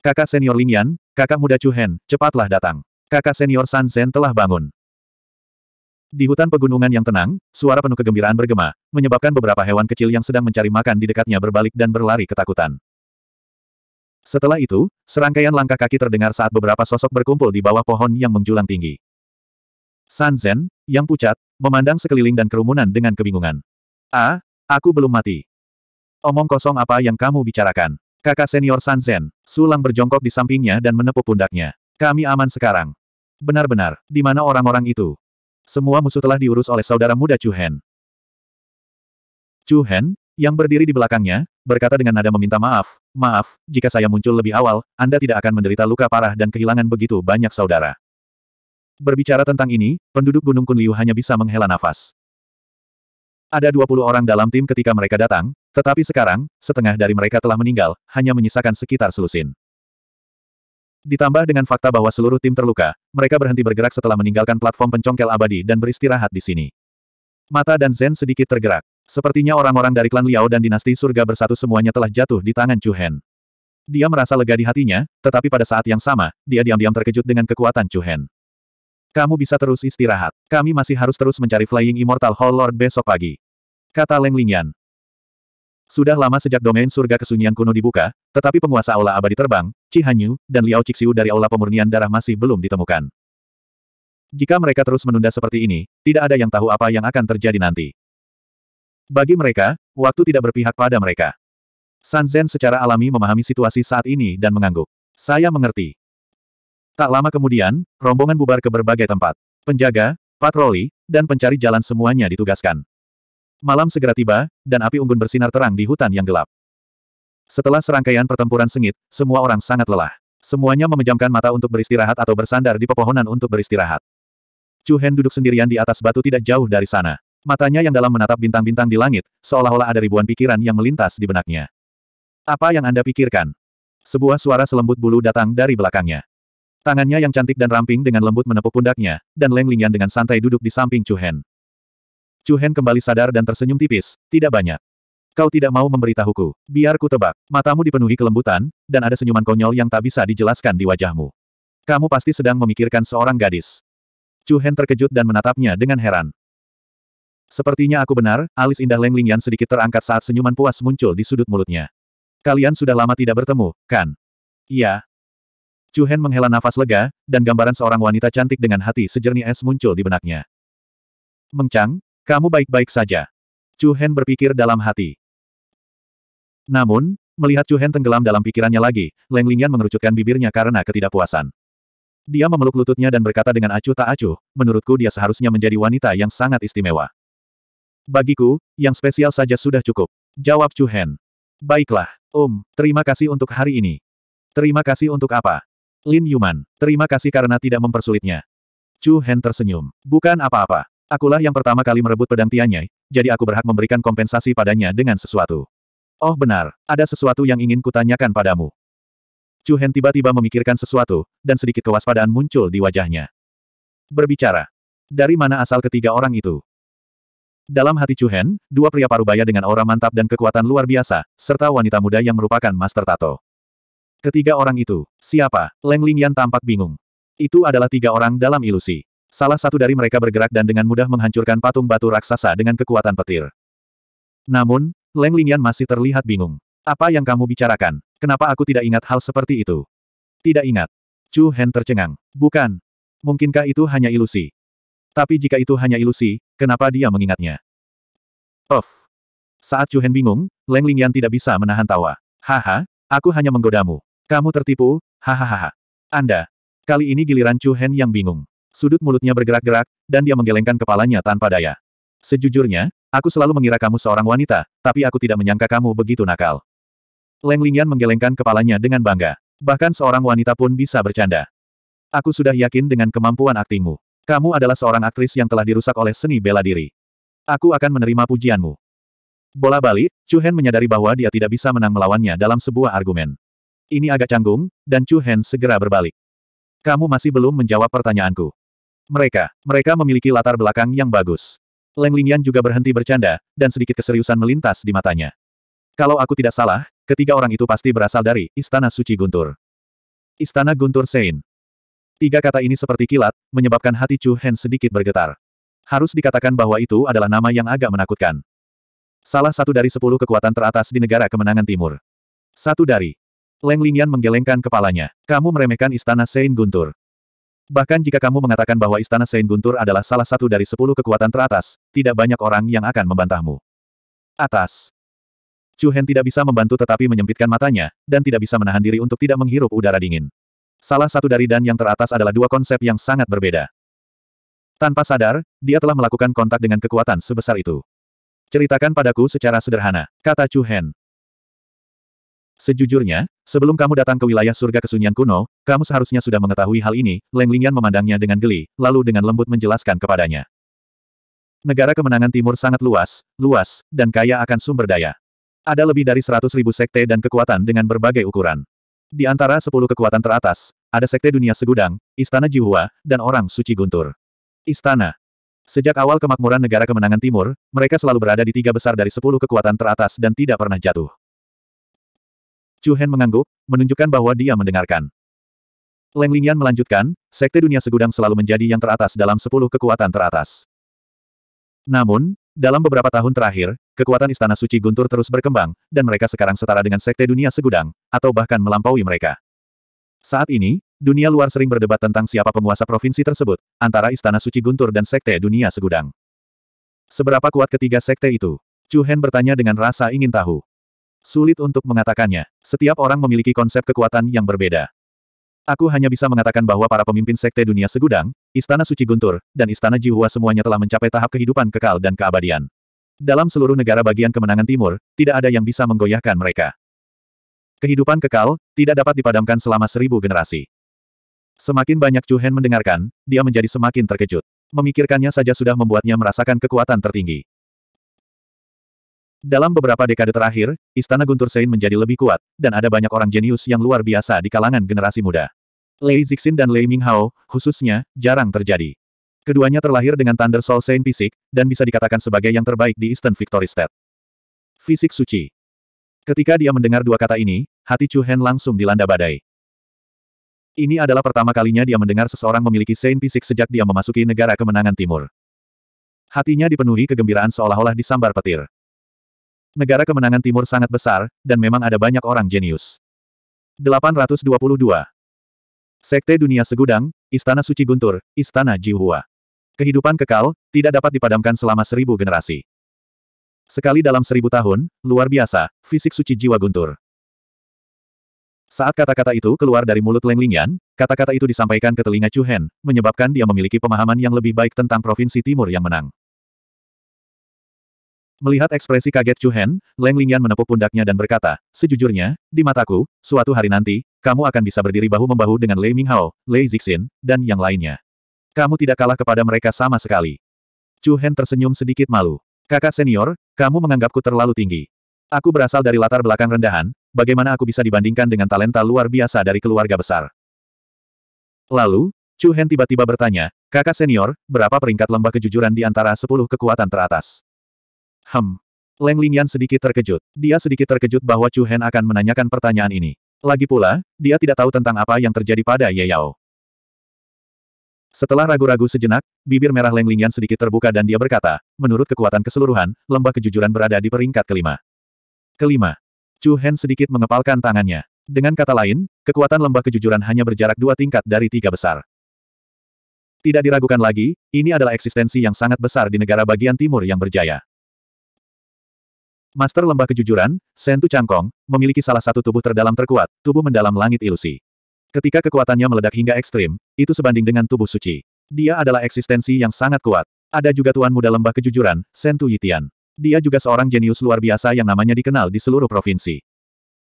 Kakak senior Ling Yan, kakak muda Chu Hen, cepatlah datang. Kakak senior San Zhen telah bangun. Di hutan pegunungan yang tenang, suara penuh kegembiraan bergema, menyebabkan beberapa hewan kecil yang sedang mencari makan di dekatnya berbalik dan berlari ketakutan. Setelah itu, serangkaian langkah kaki terdengar saat beberapa sosok berkumpul di bawah pohon yang menjulang tinggi. San Zhen, yang pucat, memandang sekeliling dan kerumunan dengan kebingungan. Ah, aku belum mati. Omong kosong apa yang kamu bicarakan? Kakak senior Sanzen, Sulang berjongkok di sampingnya dan menepuk pundaknya. Kami aman sekarang. Benar-benar, di mana orang-orang itu? Semua musuh telah diurus oleh saudara muda Chu Hen. Chu Hen, yang berdiri di belakangnya, berkata dengan nada meminta maaf, maaf, jika saya muncul lebih awal, Anda tidak akan menderita luka parah dan kehilangan begitu banyak saudara. Berbicara tentang ini, penduduk Gunung Kunliu hanya bisa menghela nafas. Ada 20 orang dalam tim ketika mereka datang, tetapi sekarang, setengah dari mereka telah meninggal, hanya menyisakan sekitar selusin. Ditambah dengan fakta bahwa seluruh tim terluka, mereka berhenti bergerak setelah meninggalkan platform pencongkel abadi dan beristirahat di sini. Mata dan Zen sedikit tergerak. Sepertinya orang-orang dari klan Liao dan dinasti surga bersatu semuanya telah jatuh di tangan Chu Hen. Dia merasa lega di hatinya, tetapi pada saat yang sama, dia diam-diam terkejut dengan kekuatan Chu Hen. Kamu bisa terus istirahat. Kami masih harus terus mencari Flying Immortal Hall Lord besok pagi. Kata Leng Lingyan. Sudah lama sejak domain surga kesunyian kuno dibuka, tetapi penguasa aula abadi terbang, Chi Hanyu, dan Liao Cixiu dari aula pemurnian darah masih belum ditemukan. Jika mereka terus menunda seperti ini, tidak ada yang tahu apa yang akan terjadi nanti. Bagi mereka, waktu tidak berpihak pada mereka. San Zen secara alami memahami situasi saat ini dan mengangguk. Saya mengerti. Tak lama kemudian, rombongan bubar ke berbagai tempat. Penjaga, patroli, dan pencari jalan semuanya ditugaskan. Malam segera tiba, dan api unggun bersinar terang di hutan yang gelap. Setelah serangkaian pertempuran sengit, semua orang sangat lelah. Semuanya memejamkan mata untuk beristirahat atau bersandar di pepohonan untuk beristirahat. Chu Hen duduk sendirian di atas batu tidak jauh dari sana. Matanya yang dalam menatap bintang-bintang di langit, seolah-olah ada ribuan pikiran yang melintas di benaknya. Apa yang Anda pikirkan? Sebuah suara selembut bulu datang dari belakangnya. Tangannya yang cantik dan ramping dengan lembut menepuk pundaknya, dan Leng Lingyan dengan santai duduk di samping Chu Hen. Chu Hen kembali sadar dan tersenyum tipis, tidak banyak. Kau tidak mau memberitahuku, biar ku tebak. Matamu dipenuhi kelembutan, dan ada senyuman konyol yang tak bisa dijelaskan di wajahmu. Kamu pasti sedang memikirkan seorang gadis. Chu Hen terkejut dan menatapnya dengan heran. Sepertinya aku benar, alis indah Leng Lingyan sedikit terangkat saat senyuman puas muncul di sudut mulutnya. Kalian sudah lama tidak bertemu, kan? Iya, Chu Hen menghela nafas lega, dan gambaran seorang wanita cantik dengan hati sejernih es muncul di benaknya. Mengcang, kamu baik-baik saja. Chu Hen berpikir dalam hati. Namun, melihat Chu Hen tenggelam dalam pikirannya lagi, Leng Lingyan mengerucutkan bibirnya karena ketidakpuasan. Dia memeluk lututnya dan berkata dengan acuh tak acuh, menurutku dia seharusnya menjadi wanita yang sangat istimewa. Bagiku, yang spesial saja sudah cukup. Jawab Chu Hen. Baiklah, Om, terima kasih untuk hari ini. Terima kasih untuk apa? Lin Yuman, terima kasih karena tidak mempersulitnya. Chu Hen tersenyum. Bukan apa-apa. Akulah yang pertama kali merebut pedang Tianyai, jadi aku berhak memberikan kompensasi padanya dengan sesuatu. Oh benar, ada sesuatu yang ingin kutanyakan padamu. Chu Hen tiba-tiba memikirkan sesuatu, dan sedikit kewaspadaan muncul di wajahnya. Berbicara. Dari mana asal ketiga orang itu? Dalam hati Chu Hen, dua pria parubaya dengan aura mantap dan kekuatan luar biasa, serta wanita muda yang merupakan Master Tato. Ketiga orang itu, siapa? Leng Lingyan tampak bingung. Itu adalah tiga orang dalam ilusi. Salah satu dari mereka bergerak dan dengan mudah menghancurkan patung batu raksasa dengan kekuatan petir. Namun, Leng Lingyan masih terlihat bingung. Apa yang kamu bicarakan? Kenapa aku tidak ingat hal seperti itu? Tidak ingat. Chu Hen tercengang. Bukan. Mungkinkah itu hanya ilusi? Tapi jika itu hanya ilusi, kenapa dia mengingatnya? Of. Saat Chu Hen bingung, Leng Lingyan tidak bisa menahan tawa. Haha, aku hanya menggodamu. Kamu tertipu, hahaha. Anda. Kali ini giliran Chu Hen yang bingung. Sudut mulutnya bergerak-gerak, dan dia menggelengkan kepalanya tanpa daya. Sejujurnya, aku selalu mengira kamu seorang wanita, tapi aku tidak menyangka kamu begitu nakal. Leng Lingyan menggelengkan kepalanya dengan bangga. Bahkan seorang wanita pun bisa bercanda. Aku sudah yakin dengan kemampuan aktingmu. Kamu adalah seorang aktris yang telah dirusak oleh seni bela diri. Aku akan menerima pujianmu. Bola balik, Chu Hen menyadari bahwa dia tidak bisa menang melawannya dalam sebuah argumen. Ini agak canggung, dan Chu Hen segera berbalik. Kamu masih belum menjawab pertanyaanku. Mereka, mereka memiliki latar belakang yang bagus. Leng Lingyan juga berhenti bercanda, dan sedikit keseriusan melintas di matanya. Kalau aku tidak salah, ketiga orang itu pasti berasal dari Istana Suci Guntur. Istana Guntur Sein. Tiga kata ini seperti kilat, menyebabkan hati Chu Hen sedikit bergetar. Harus dikatakan bahwa itu adalah nama yang agak menakutkan. Salah satu dari sepuluh kekuatan teratas di negara kemenangan timur. Satu dari. Leng Lingyan menggelengkan kepalanya. Kamu meremehkan istana Sein Guntur. Bahkan jika kamu mengatakan bahwa Istana Saint Guntur adalah salah satu dari sepuluh kekuatan teratas, tidak banyak orang yang akan membantahmu. Atas. Chu Hen tidak bisa membantu tetapi menyempitkan matanya, dan tidak bisa menahan diri untuk tidak menghirup udara dingin. Salah satu dari dan yang teratas adalah dua konsep yang sangat berbeda. Tanpa sadar, dia telah melakukan kontak dengan kekuatan sebesar itu. Ceritakan padaku secara sederhana, kata Chu Hen. Sejujurnya, sebelum kamu datang ke wilayah surga kesunyian kuno, kamu seharusnya sudah mengetahui hal ini, Leng Lingyan memandangnya dengan geli, lalu dengan lembut menjelaskan kepadanya. Negara kemenangan timur sangat luas, luas, dan kaya akan sumber daya. Ada lebih dari seratus ribu sekte dan kekuatan dengan berbagai ukuran. Di antara sepuluh kekuatan teratas, ada sekte dunia segudang, istana Jiwa, dan orang suci guntur. Istana. Sejak awal kemakmuran negara kemenangan timur, mereka selalu berada di tiga besar dari sepuluh kekuatan teratas dan tidak pernah jatuh. Chu Hen mengangguk, menunjukkan bahwa dia mendengarkan. Leng Lingyan melanjutkan, Sekte Dunia Segudang selalu menjadi yang teratas dalam sepuluh kekuatan teratas. Namun, dalam beberapa tahun terakhir, kekuatan Istana Suci Guntur terus berkembang, dan mereka sekarang setara dengan Sekte Dunia Segudang, atau bahkan melampaui mereka. Saat ini, dunia luar sering berdebat tentang siapa penguasa provinsi tersebut, antara Istana Suci Guntur dan Sekte Dunia Segudang. Seberapa kuat ketiga sekte itu? Chu Hen bertanya dengan rasa ingin tahu. Sulit untuk mengatakannya. Setiap orang memiliki konsep kekuatan yang berbeda. Aku hanya bisa mengatakan bahwa para pemimpin Sekte Dunia Segudang, Istana Suci Guntur, dan Istana Jiwa semuanya telah mencapai tahap kehidupan kekal dan keabadian. Dalam seluruh negara bagian kemenangan timur, tidak ada yang bisa menggoyahkan mereka. Kehidupan kekal, tidak dapat dipadamkan selama seribu generasi. Semakin banyak Chu Hen mendengarkan, dia menjadi semakin terkejut. Memikirkannya saja sudah membuatnya merasakan kekuatan tertinggi. Dalam beberapa dekade terakhir, Istana Guntur Sein menjadi lebih kuat, dan ada banyak orang jenius yang luar biasa di kalangan generasi muda. Lei Zixin dan Lei Minghao, khususnya, jarang terjadi. Keduanya terlahir dengan Thunder Soul Sein fisik, dan bisa dikatakan sebagai yang terbaik di Eastern Victory State. Fisik suci. Ketika dia mendengar dua kata ini, hati Chu Hen langsung dilanda badai. Ini adalah pertama kalinya dia mendengar seseorang memiliki Sein fisik sejak dia memasuki negara kemenangan timur. Hatinya dipenuhi kegembiraan seolah-olah disambar petir. Negara kemenangan timur sangat besar, dan memang ada banyak orang jenius. 822. Sekte Dunia Segudang, Istana Suci Guntur, Istana Jihua. Kehidupan kekal, tidak dapat dipadamkan selama seribu generasi. Sekali dalam seribu tahun, luar biasa, fisik suci jiwa Guntur. Saat kata-kata itu keluar dari mulut Leng Lingyan, kata-kata itu disampaikan ke telinga Chu Hen, menyebabkan dia memiliki pemahaman yang lebih baik tentang Provinsi Timur yang menang. Melihat ekspresi kaget Chu Hen, Leng Lingyan menepuk pundaknya dan berkata, Sejujurnya, di mataku, suatu hari nanti, kamu akan bisa berdiri bahu-membahu dengan Lei Minghao, Lei Zixin, dan yang lainnya. Kamu tidak kalah kepada mereka sama sekali. Chu Hen tersenyum sedikit malu. Kakak senior, kamu menganggapku terlalu tinggi. Aku berasal dari latar belakang rendahan, bagaimana aku bisa dibandingkan dengan talenta luar biasa dari keluarga besar? Lalu, Chu Hen tiba-tiba bertanya, kakak senior, berapa peringkat lembah kejujuran di antara sepuluh kekuatan teratas? Hem. Leng Lingyan sedikit terkejut. Dia sedikit terkejut bahwa Chu Hen akan menanyakan pertanyaan ini. Lagi pula, dia tidak tahu tentang apa yang terjadi pada Ye Yao. Setelah ragu-ragu sejenak, bibir merah Leng Lingyan sedikit terbuka dan dia berkata, menurut kekuatan keseluruhan, lembah kejujuran berada di peringkat kelima. Kelima. Chu Hen sedikit mengepalkan tangannya. Dengan kata lain, kekuatan lembah kejujuran hanya berjarak dua tingkat dari tiga besar. Tidak diragukan lagi, ini adalah eksistensi yang sangat besar di negara bagian timur yang berjaya. Master Lembah Kejujuran, Sentu Cangkong, memiliki salah satu tubuh terdalam terkuat, tubuh mendalam langit ilusi. Ketika kekuatannya meledak hingga ekstrim, itu sebanding dengan tubuh suci. Dia adalah eksistensi yang sangat kuat. Ada juga Tuan Muda Lembah Kejujuran, Sentu Yitian. Dia juga seorang jenius luar biasa yang namanya dikenal di seluruh provinsi.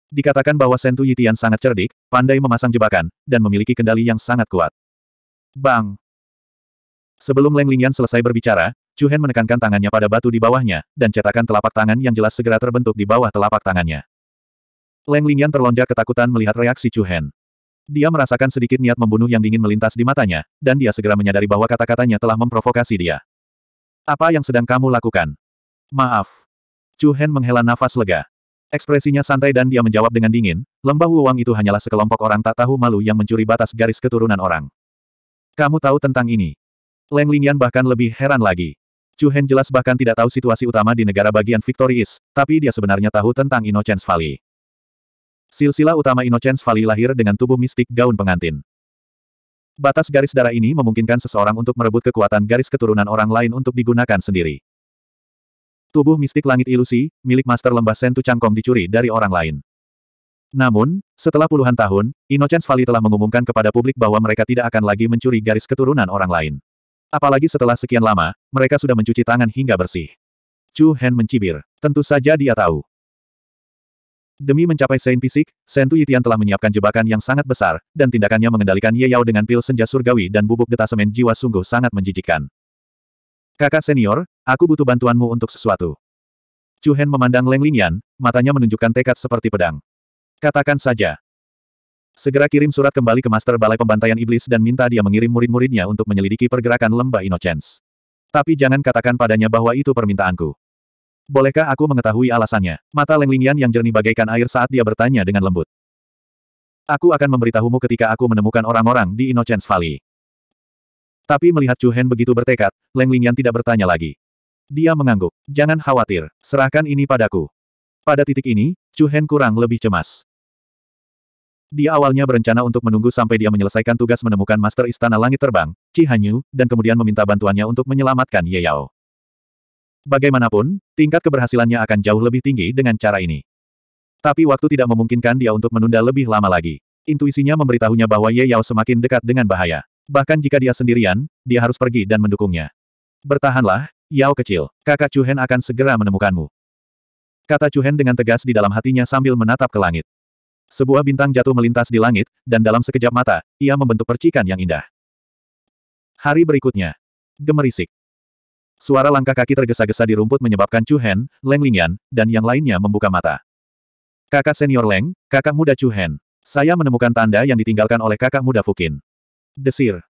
Dikatakan bahwa Sentu Yitian sangat cerdik, pandai memasang jebakan, dan memiliki kendali yang sangat kuat. Bang! Sebelum Leng Lingyan selesai berbicara, Chuhen menekankan tangannya pada batu di bawahnya, dan cetakan telapak tangan yang jelas segera terbentuk di bawah telapak tangannya. Leng Lingyan terlonjak ketakutan melihat reaksi Chuhen. Dia merasakan sedikit niat membunuh yang dingin melintas di matanya, dan dia segera menyadari bahwa kata-katanya telah memprovokasi dia. Apa yang sedang kamu lakukan? Maaf. Chuhen menghela nafas lega. Ekspresinya santai dan dia menjawab dengan dingin, lembah Wuwang itu hanyalah sekelompok orang tak tahu malu yang mencuri batas garis keturunan orang. Kamu tahu tentang ini, Leng Lingyan bahkan lebih heran lagi. Chu Hen jelas bahkan tidak tahu situasi utama di negara bagian Victorious, tapi dia sebenarnya tahu tentang Innocence Valley. Silsilah utama Innocence Valley lahir dengan tubuh mistik gaun pengantin. Batas garis darah ini memungkinkan seseorang untuk merebut kekuatan garis keturunan orang lain untuk digunakan sendiri. Tubuh mistik langit ilusi, milik Master Lembah Sentu Cangkong dicuri dari orang lain. Namun, setelah puluhan tahun, Innocence Valley telah mengumumkan kepada publik bahwa mereka tidak akan lagi mencuri garis keturunan orang lain. Apalagi setelah sekian lama, mereka sudah mencuci tangan hingga bersih. Chu Hen mencibir. Tentu saja dia tahu. Demi mencapai Saint Fisik, Sentu Yitian telah menyiapkan jebakan yang sangat besar, dan tindakannya mengendalikan Ye Yao dengan pil senja surgawi dan bubuk detasemen jiwa sungguh sangat menjijikkan. Kakak senior, aku butuh bantuanmu untuk sesuatu. Chu Hen memandang Leng Lingyan, matanya menunjukkan tekad seperti pedang. Katakan saja, Segera kirim surat kembali ke Master Balai Pembantaian Iblis dan minta dia mengirim murid-muridnya untuk menyelidiki pergerakan lembah Innocence. Tapi jangan katakan padanya bahwa itu permintaanku. Bolehkah aku mengetahui alasannya? Mata Leng Lingyan yang jernih bagaikan air saat dia bertanya dengan lembut. Aku akan memberitahumu ketika aku menemukan orang-orang di Innocence Valley. Tapi melihat Chu Hen begitu bertekad, Leng Lingyan tidak bertanya lagi. Dia mengangguk. Jangan khawatir, serahkan ini padaku. Pada titik ini, Chu Hen kurang lebih cemas. Dia awalnya berencana untuk menunggu sampai dia menyelesaikan tugas menemukan Master Istana Langit Terbang, Chi Hanyu, dan kemudian meminta bantuannya untuk menyelamatkan Ye Yao. Bagaimanapun, tingkat keberhasilannya akan jauh lebih tinggi dengan cara ini. Tapi waktu tidak memungkinkan dia untuk menunda lebih lama lagi. Intuisinya memberitahunya bahwa Ye Yao semakin dekat dengan bahaya. Bahkan jika dia sendirian, dia harus pergi dan mendukungnya. Bertahanlah, Yao kecil, kakak Chu Hen akan segera menemukanmu. Kata Chu Hen dengan tegas di dalam hatinya sambil menatap ke langit. Sebuah bintang jatuh melintas di langit, dan dalam sekejap mata, ia membentuk percikan yang indah. Hari berikutnya. Gemerisik. Suara langkah kaki tergesa-gesa di rumput menyebabkan Chu Hen, Leng Lingyan, dan yang lainnya membuka mata. Kakak senior Leng, kakak muda Chu Hen. Saya menemukan tanda yang ditinggalkan oleh kakak muda Fukin. Desir.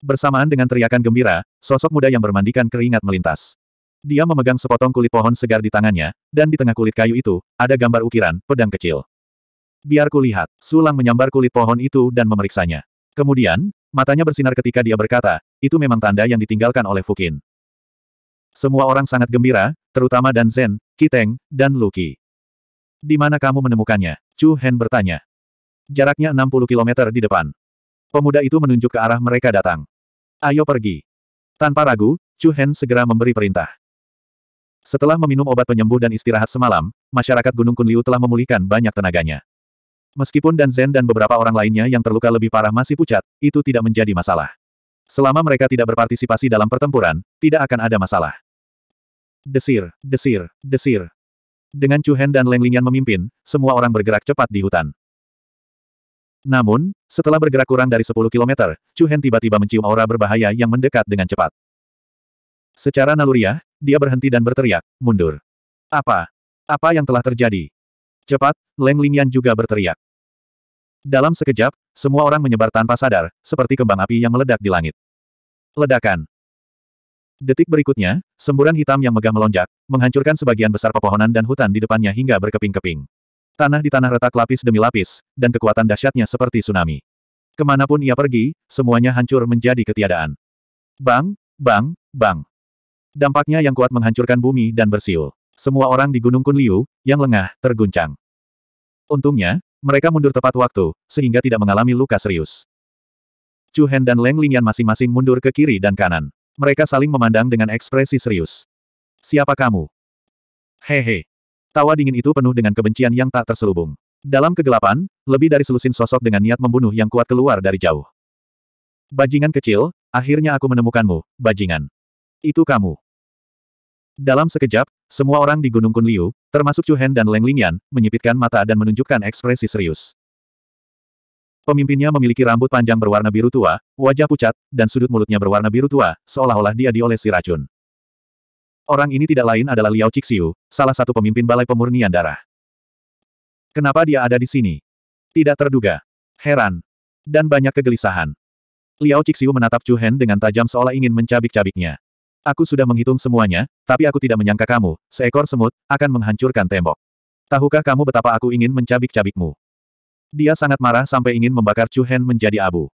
Bersamaan dengan teriakan gembira, sosok muda yang bermandikan keringat melintas. Dia memegang sepotong kulit pohon segar di tangannya, dan di tengah kulit kayu itu, ada gambar ukiran, pedang kecil. Biar kulihat. Sulang menyambar kulit pohon itu dan memeriksanya. Kemudian, matanya bersinar ketika dia berkata, itu memang tanda yang ditinggalkan oleh Fukin. Semua orang sangat gembira, terutama Dan Zen, Kiteng, dan Luki. Di mana kamu menemukannya? Chu Hen bertanya. Jaraknya 60 km di depan. Pemuda itu menunjuk ke arah mereka datang. Ayo pergi. Tanpa ragu, Chu Hen segera memberi perintah. Setelah meminum obat penyembuh dan istirahat semalam, masyarakat Gunung Kunliu telah memulihkan banyak tenaganya. Meskipun Dan Zen dan beberapa orang lainnya yang terluka lebih parah masih pucat, itu tidak menjadi masalah. Selama mereka tidak berpartisipasi dalam pertempuran, tidak akan ada masalah. Desir, desir, desir. Dengan Chu Hen dan Leng Lingyan memimpin, semua orang bergerak cepat di hutan. Namun, setelah bergerak kurang dari 10 km, Chu Hen tiba-tiba mencium aura berbahaya yang mendekat dengan cepat. Secara naluriah, dia berhenti dan berteriak, mundur. Apa? Apa yang telah terjadi? Cepat, Leng Lingyan juga berteriak. Dalam sekejap, semua orang menyebar tanpa sadar, seperti kembang api yang meledak di langit. Ledakan. Detik berikutnya, semburan hitam yang megah melonjak, menghancurkan sebagian besar pepohonan dan hutan di depannya hingga berkeping-keping. Tanah di tanah retak lapis demi lapis, dan kekuatan dahsyatnya seperti tsunami. Kemanapun ia pergi, semuanya hancur menjadi ketiadaan. Bang, bang, bang. Dampaknya yang kuat menghancurkan bumi dan bersiul semua orang di Gunung Kunliu, yang lengah, terguncang. Untungnya, mereka mundur tepat waktu, sehingga tidak mengalami luka serius. Chu Hen dan Leng Lingyan masing-masing mundur ke kiri dan kanan. Mereka saling memandang dengan ekspresi serius. Siapa kamu? Hehe. Tawa dingin itu penuh dengan kebencian yang tak terselubung. Dalam kegelapan, lebih dari selusin sosok dengan niat membunuh yang kuat keluar dari jauh. Bajingan kecil, akhirnya aku menemukanmu, bajingan. Itu kamu. Dalam sekejap, semua orang di Gunung Kunliu, termasuk Chu Hen dan Leng Lingyan, menyipitkan mata dan menunjukkan ekspresi serius. Pemimpinnya memiliki rambut panjang berwarna biru tua, wajah pucat, dan sudut mulutnya berwarna biru tua, seolah-olah dia diolesi racun. Orang ini tidak lain adalah Liao Cixiu, salah satu pemimpin Balai Pemurnian Darah. Kenapa dia ada di sini? Tidak terduga. Heran. Dan banyak kegelisahan. Liao Cixiu menatap Chu Hen dengan tajam seolah ingin mencabik-cabiknya. Aku sudah menghitung semuanya, tapi aku tidak menyangka kamu, seekor semut, akan menghancurkan tembok. Tahukah kamu betapa aku ingin mencabik-cabikmu? Dia sangat marah sampai ingin membakar Chu Hen menjadi abu.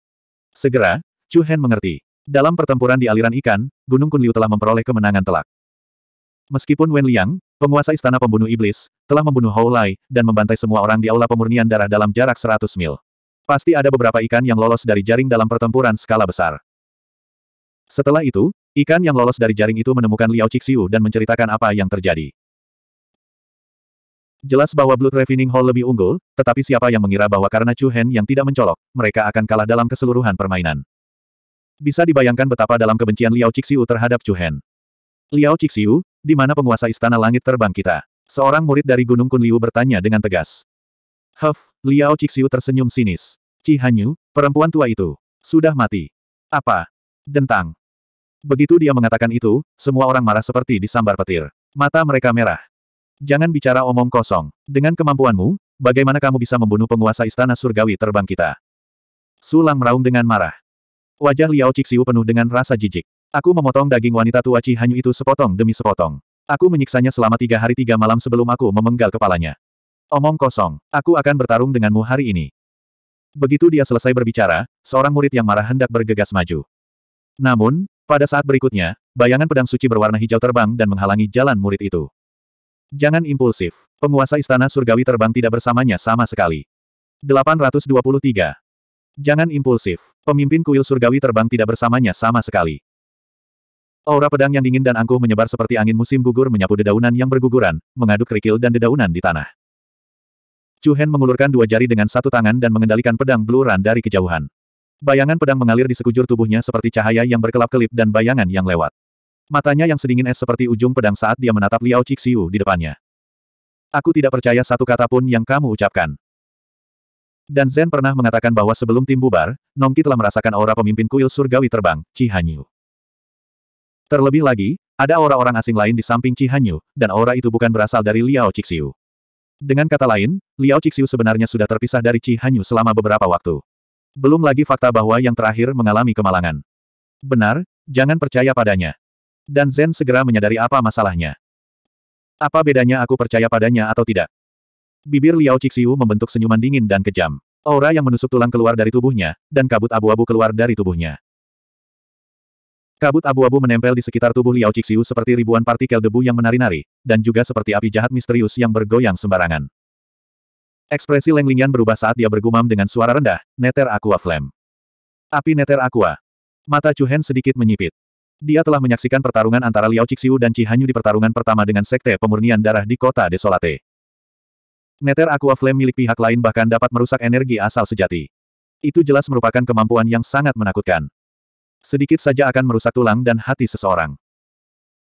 Segera, Chu Hen mengerti. Dalam pertempuran di aliran ikan, Gunung Kunliu telah memperoleh kemenangan telak. Meskipun Wen Liang, penguasa istana pembunuh iblis, telah membunuh Hou Lai, dan membantai semua orang di aula pemurnian darah dalam jarak 100 mil. Pasti ada beberapa ikan yang lolos dari jaring dalam pertempuran skala besar. Setelah itu, ikan yang lolos dari jaring itu menemukan Liao Cixiu dan menceritakan apa yang terjadi. Jelas bahwa Blood Refining Hall lebih unggul, tetapi siapa yang mengira bahwa karena Chu Hen yang tidak mencolok, mereka akan kalah dalam keseluruhan permainan. Bisa dibayangkan betapa dalam kebencian Liao Cixiu terhadap Chu Hen. Liao Cixiu, di mana penguasa istana langit terbang kita? Seorang murid dari Gunung Kunliu bertanya dengan tegas. Huff, Liao Cixiu tersenyum sinis. Cihanyu, perempuan tua itu, sudah mati. Apa, Dentang. Begitu dia mengatakan itu, semua orang marah seperti disambar petir. Mata mereka merah. Jangan bicara omong kosong. Dengan kemampuanmu, bagaimana kamu bisa membunuh penguasa istana surgawi terbang kita? Sulang meraung dengan marah. Wajah Liao Cixiu penuh dengan rasa jijik. Aku memotong daging wanita tua Ci Hanyu itu sepotong demi sepotong. Aku menyiksanya selama tiga hari tiga malam sebelum aku memenggal kepalanya. Omong kosong, aku akan bertarung denganmu hari ini. Begitu dia selesai berbicara, seorang murid yang marah hendak bergegas maju. Namun, pada saat berikutnya, bayangan pedang suci berwarna hijau terbang dan menghalangi jalan murid itu. Jangan impulsif. Penguasa istana surgawi terbang tidak bersamanya sama sekali. 823. Jangan impulsif. Pemimpin kuil surgawi terbang tidak bersamanya sama sekali. Aura pedang yang dingin dan angkuh menyebar seperti angin musim gugur menyapu dedaunan yang berguguran, mengaduk kerikil dan dedaunan di tanah. Chu Hen mengulurkan dua jari dengan satu tangan dan mengendalikan pedang bluran dari kejauhan. Bayangan pedang mengalir di sekujur tubuhnya seperti cahaya yang berkelap-kelip dan bayangan yang lewat. Matanya yang sedingin es seperti ujung pedang saat dia menatap Liao Cixiu di depannya. Aku tidak percaya satu kata pun yang kamu ucapkan. Dan Zen pernah mengatakan bahwa sebelum tim bubar, Nongki telah merasakan aura pemimpin kuil surgawi terbang, Chi Hanyu. Terlebih lagi, ada aura orang asing lain di samping Chi Hanyu, dan aura itu bukan berasal dari Liao Cixiu. Dengan kata lain, Liao Cixiu sebenarnya sudah terpisah dari Chi Hanyu selama beberapa waktu. Belum lagi fakta bahwa yang terakhir mengalami kemalangan. Benar, jangan percaya padanya. Dan Zen segera menyadari apa masalahnya. Apa bedanya aku percaya padanya atau tidak? Bibir Liao Cixiu membentuk senyuman dingin dan kejam. Aura yang menusuk tulang keluar dari tubuhnya, dan kabut abu-abu keluar dari tubuhnya. Kabut abu-abu menempel di sekitar tubuh Liao Cixiu seperti ribuan partikel debu yang menari-nari, dan juga seperti api jahat misterius yang bergoyang sembarangan. Ekspresi Leng Lingyan berubah saat dia bergumam dengan suara rendah, Neter Aqua Flame. Api Neter Aqua. Mata Chu Hen sedikit menyipit. Dia telah menyaksikan pertarungan antara Liao Cixiu dan Chi Hanyu di pertarungan pertama dengan Sekte Pemurnian Darah di kota Desolate. Neter Aqua Flame milik pihak lain bahkan dapat merusak energi asal sejati. Itu jelas merupakan kemampuan yang sangat menakutkan. Sedikit saja akan merusak tulang dan hati seseorang.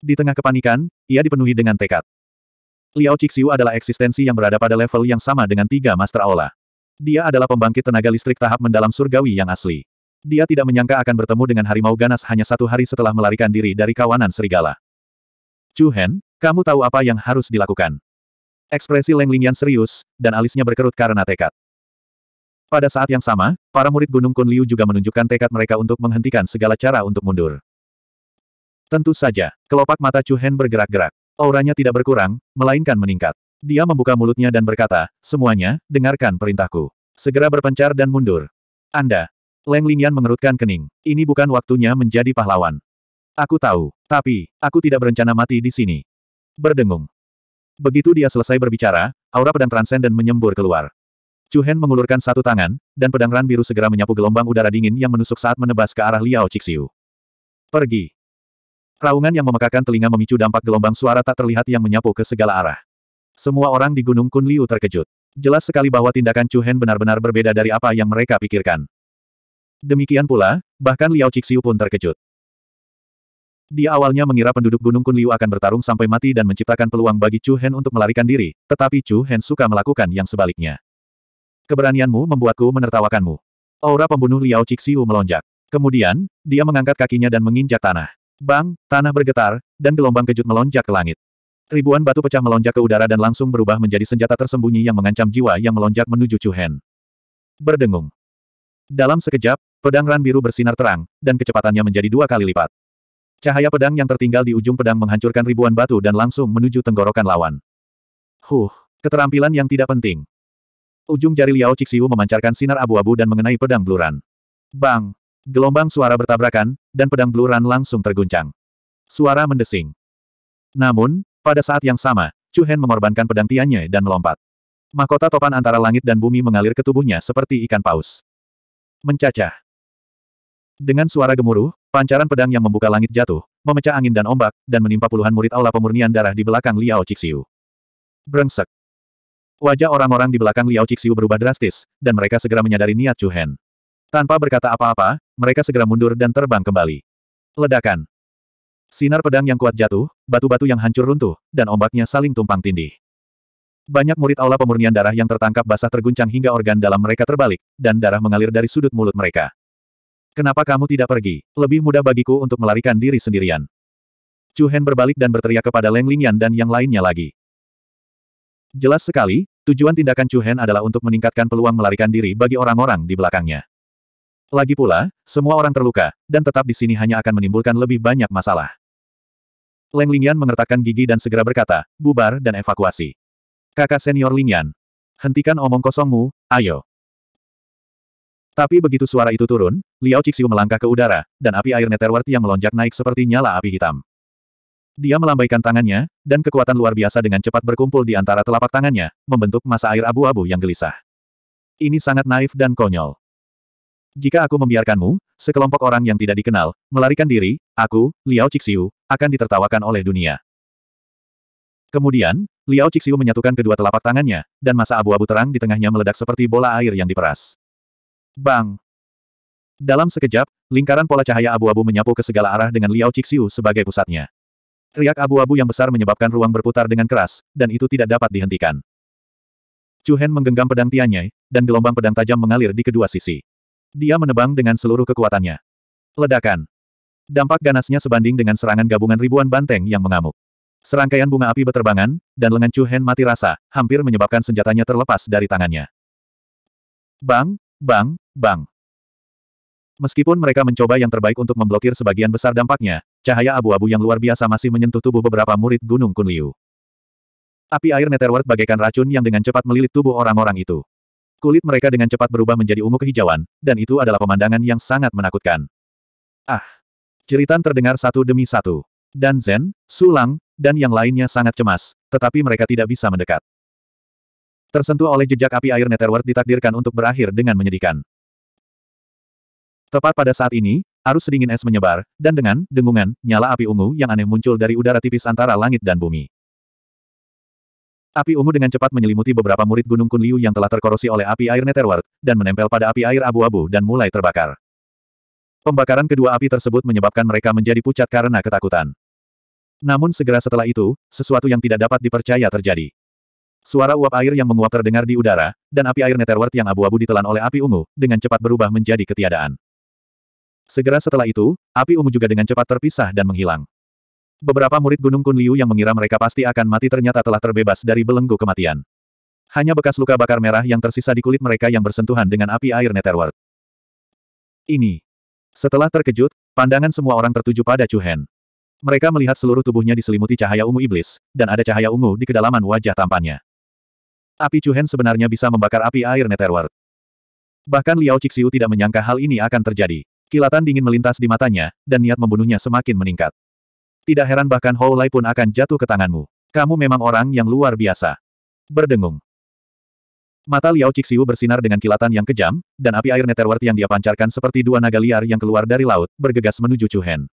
Di tengah kepanikan, ia dipenuhi dengan tekad. Liao Cixiu adalah eksistensi yang berada pada level yang sama dengan tiga Master Aula. Dia adalah pembangkit tenaga listrik tahap mendalam surgawi yang asli. Dia tidak menyangka akan bertemu dengan harimau ganas hanya satu hari setelah melarikan diri dari kawanan serigala. Chu Hen, kamu tahu apa yang harus dilakukan. Ekspresi Leng Lingyan serius, dan alisnya berkerut karena tekad. Pada saat yang sama, para murid Gunung Kunliu juga menunjukkan tekad mereka untuk menghentikan segala cara untuk mundur. Tentu saja, kelopak mata Chu Hen bergerak-gerak. Auranya tidak berkurang, melainkan meningkat. Dia membuka mulutnya dan berkata, semuanya, dengarkan perintahku. Segera berpencar dan mundur. Anda. Leng Lingyan mengerutkan kening. Ini bukan waktunya menjadi pahlawan. Aku tahu, tapi, aku tidak berencana mati di sini. Berdengung. Begitu dia selesai berbicara, aura pedang transenden menyembur keluar. Chu Hen mengulurkan satu tangan, dan pedang ran biru segera menyapu gelombang udara dingin yang menusuk saat menebas ke arah Liao Cixiu. Pergi. Raungan yang memekakan telinga memicu dampak gelombang suara tak terlihat yang menyapu ke segala arah. Semua orang di Gunung Kunliu terkejut. Jelas sekali bahwa tindakan Chu Hen benar-benar berbeda dari apa yang mereka pikirkan. Demikian pula, bahkan Liao Cixiu pun terkejut. Dia awalnya mengira penduduk Gunung Kunliu akan bertarung sampai mati dan menciptakan peluang bagi Chu Hen untuk melarikan diri, tetapi Chu Hen suka melakukan yang sebaliknya. Keberanianmu membuatku menertawakanmu. Aura pembunuh Liao Cixiu melonjak. Kemudian, dia mengangkat kakinya dan menginjak tanah. Bang, tanah bergetar, dan gelombang kejut melonjak ke langit. Ribuan batu pecah melonjak ke udara dan langsung berubah menjadi senjata tersembunyi yang mengancam jiwa yang melonjak menuju Chu Hen. Berdengung. Dalam sekejap, pedang ran biru bersinar terang, dan kecepatannya menjadi dua kali lipat. Cahaya pedang yang tertinggal di ujung pedang menghancurkan ribuan batu dan langsung menuju tenggorokan lawan. Huh, keterampilan yang tidak penting. Ujung jari Liao Cixiu memancarkan sinar abu-abu dan mengenai pedang bluran. Bang! Gelombang suara bertabrakan, dan pedang bluran langsung terguncang. Suara mendesing. Namun, pada saat yang sama, Chu Hen mengorbankan pedang tiannya dan melompat. Mahkota topan antara langit dan bumi mengalir ke tubuhnya seperti ikan paus. Mencacah. Dengan suara gemuruh, pancaran pedang yang membuka langit jatuh, memecah angin dan ombak, dan menimpa puluhan murid Allah pemurnian darah di belakang Liao Cixiu. Brengsek. Wajah orang-orang di belakang Liao Cixiu berubah drastis, dan mereka segera menyadari niat Chu Hen. Tanpa berkata apa-apa, mereka segera mundur dan terbang kembali. Ledakan. Sinar pedang yang kuat jatuh, batu-batu yang hancur runtuh, dan ombaknya saling tumpang tindih. Banyak murid aula pemurnian darah yang tertangkap basah terguncang hingga organ dalam mereka terbalik, dan darah mengalir dari sudut mulut mereka. Kenapa kamu tidak pergi? Lebih mudah bagiku untuk melarikan diri sendirian. Chu Hen berbalik dan berteriak kepada Leng Lingyan dan yang lainnya lagi. Jelas sekali, tujuan tindakan Chu Hen adalah untuk meningkatkan peluang melarikan diri bagi orang-orang di belakangnya. Lagi pula, semua orang terluka, dan tetap di sini hanya akan menimbulkan lebih banyak masalah. Leng Lingyan mengertakkan gigi dan segera berkata, bubar dan evakuasi. Kakak senior Lingyan, hentikan omong kosongmu, ayo. Tapi begitu suara itu turun, Liao Cixiu melangkah ke udara, dan api air Netherworld yang melonjak naik seperti nyala api hitam. Dia melambaikan tangannya, dan kekuatan luar biasa dengan cepat berkumpul di antara telapak tangannya, membentuk masa air abu-abu yang gelisah. Ini sangat naif dan konyol. Jika aku membiarkanmu, sekelompok orang yang tidak dikenal, melarikan diri, aku, Liao Cixiu, akan ditertawakan oleh dunia. Kemudian, Liao Cixiu menyatukan kedua telapak tangannya, dan masa abu-abu terang di tengahnya meledak seperti bola air yang diperas. Bang! Dalam sekejap, lingkaran pola cahaya abu-abu menyapu ke segala arah dengan Liao Cixiu sebagai pusatnya. Riak abu-abu yang besar menyebabkan ruang berputar dengan keras, dan itu tidak dapat dihentikan. Chu Hen menggenggam pedang Tianyai, dan gelombang pedang tajam mengalir di kedua sisi. Dia menebang dengan seluruh kekuatannya. Ledakan. Dampak ganasnya sebanding dengan serangan gabungan ribuan banteng yang mengamuk. Serangkaian bunga api beterbangan, dan lengan Chu Hen mati rasa, hampir menyebabkan senjatanya terlepas dari tangannya. Bang, bang, bang. Meskipun mereka mencoba yang terbaik untuk memblokir sebagian besar dampaknya, cahaya abu-abu yang luar biasa masih menyentuh tubuh beberapa murid Gunung Kunliu. Api air Netherworld bagaikan racun yang dengan cepat melilit tubuh orang-orang itu. Kulit mereka dengan cepat berubah menjadi ungu kehijauan, dan itu adalah pemandangan yang sangat menakutkan. Ah! Ceritan terdengar satu demi satu. Dan Zen, Sulang, dan yang lainnya sangat cemas, tetapi mereka tidak bisa mendekat. Tersentuh oleh jejak api air Netherworld ditakdirkan untuk berakhir dengan menyedihkan. Tepat pada saat ini, arus sedingin es menyebar, dan dengan dengungan, nyala api ungu yang aneh muncul dari udara tipis antara langit dan bumi. Api ungu dengan cepat menyelimuti beberapa murid Gunung Kunliu yang telah terkorosi oleh api air Netherworld, dan menempel pada api air abu-abu dan mulai terbakar. Pembakaran kedua api tersebut menyebabkan mereka menjadi pucat karena ketakutan. Namun segera setelah itu, sesuatu yang tidak dapat dipercaya terjadi. Suara uap air yang menguap terdengar di udara, dan api air Netherworld yang abu-abu ditelan oleh api ungu, dengan cepat berubah menjadi ketiadaan. Segera setelah itu, api ungu juga dengan cepat terpisah dan menghilang. Beberapa murid Gunung Kunliu yang mengira mereka pasti akan mati ternyata telah terbebas dari belenggu kematian. Hanya bekas luka bakar merah yang tersisa di kulit mereka yang bersentuhan dengan api air Netherworld. Ini. Setelah terkejut, pandangan semua orang tertuju pada Chu Hen. Mereka melihat seluruh tubuhnya diselimuti cahaya ungu iblis, dan ada cahaya ungu di kedalaman wajah tampannya. Api Chu Hen sebenarnya bisa membakar api air Netherworld. Bahkan Liao Cixiu tidak menyangka hal ini akan terjadi. Kilatan dingin melintas di matanya, dan niat membunuhnya semakin meningkat. Tidak heran bahkan Hou Lai pun akan jatuh ke tanganmu. Kamu memang orang yang luar biasa. Berdengung. Mata Liao Cixiu bersinar dengan kilatan yang kejam, dan api air Netherworld yang dia pancarkan seperti dua naga liar yang keluar dari laut, bergegas menuju Chu Hen.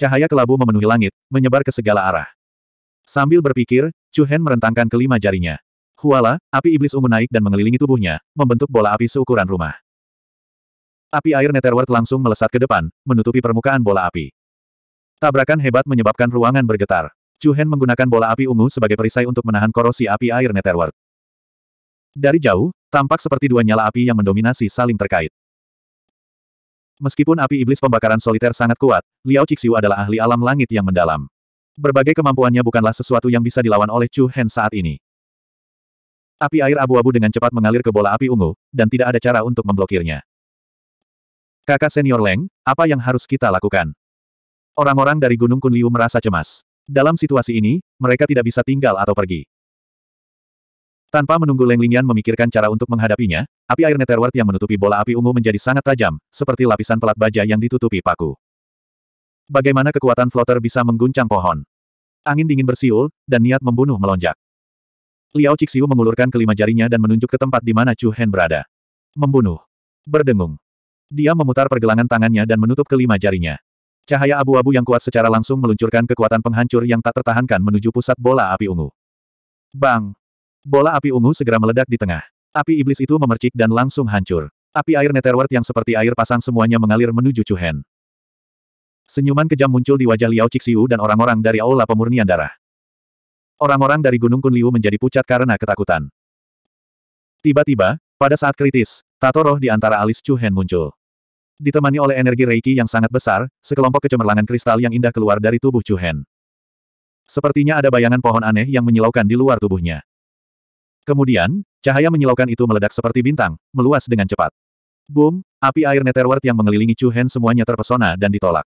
Cahaya kelabu memenuhi langit, menyebar ke segala arah. Sambil berpikir, Chu Hen merentangkan kelima jarinya. Huala, api iblis ungu naik dan mengelilingi tubuhnya, membentuk bola api seukuran rumah. Api air Netherworld langsung melesat ke depan, menutupi permukaan bola api. Tabrakan hebat menyebabkan ruangan bergetar. Chu Hen menggunakan bola api ungu sebagai perisai untuk menahan korosi api air Netherworld. Dari jauh, tampak seperti dua nyala api yang mendominasi saling terkait. Meskipun api iblis pembakaran soliter sangat kuat, Liao Cixiu adalah ahli alam langit yang mendalam. Berbagai kemampuannya bukanlah sesuatu yang bisa dilawan oleh Chu Hen saat ini. Api air abu-abu dengan cepat mengalir ke bola api ungu, dan tidak ada cara untuk memblokirnya. Kakak senior Leng, apa yang harus kita lakukan? Orang-orang dari Gunung Kunliu merasa cemas. Dalam situasi ini, mereka tidak bisa tinggal atau pergi. Tanpa menunggu Leng Lingyan memikirkan cara untuk menghadapinya, api air Netherworld yang menutupi bola api ungu menjadi sangat tajam, seperti lapisan pelat baja yang ditutupi paku. Bagaimana kekuatan floater bisa mengguncang pohon? Angin dingin bersiul, dan niat membunuh melonjak. Liao Cixiu mengulurkan kelima jarinya dan menunjuk ke tempat di mana Chu Hen berada. Membunuh. Berdengung. Dia memutar pergelangan tangannya dan menutup kelima jarinya. Cahaya abu-abu yang kuat secara langsung meluncurkan kekuatan penghancur yang tak tertahankan menuju pusat bola api ungu. Bang! Bola api ungu segera meledak di tengah. Api iblis itu memercik dan langsung hancur. Api air Netherworld yang seperti air pasang semuanya mengalir menuju Chuhen. Senyuman kejam muncul di wajah Liao Cixiu dan orang-orang dari Aula Pemurnian Darah. Orang-orang dari Gunung Kunliu menjadi pucat karena ketakutan. Tiba-tiba, pada saat kritis, tato roh di antara alis Chuhen muncul. Ditemani oleh energi Reiki yang sangat besar, sekelompok kecemerlangan kristal yang indah keluar dari tubuh Chu Hen. Sepertinya ada bayangan pohon aneh yang menyilaukan di luar tubuhnya. Kemudian, cahaya menyilaukan itu meledak seperti bintang, meluas dengan cepat. Boom, api air Netherworld yang mengelilingi Chu Hen semuanya terpesona dan ditolak.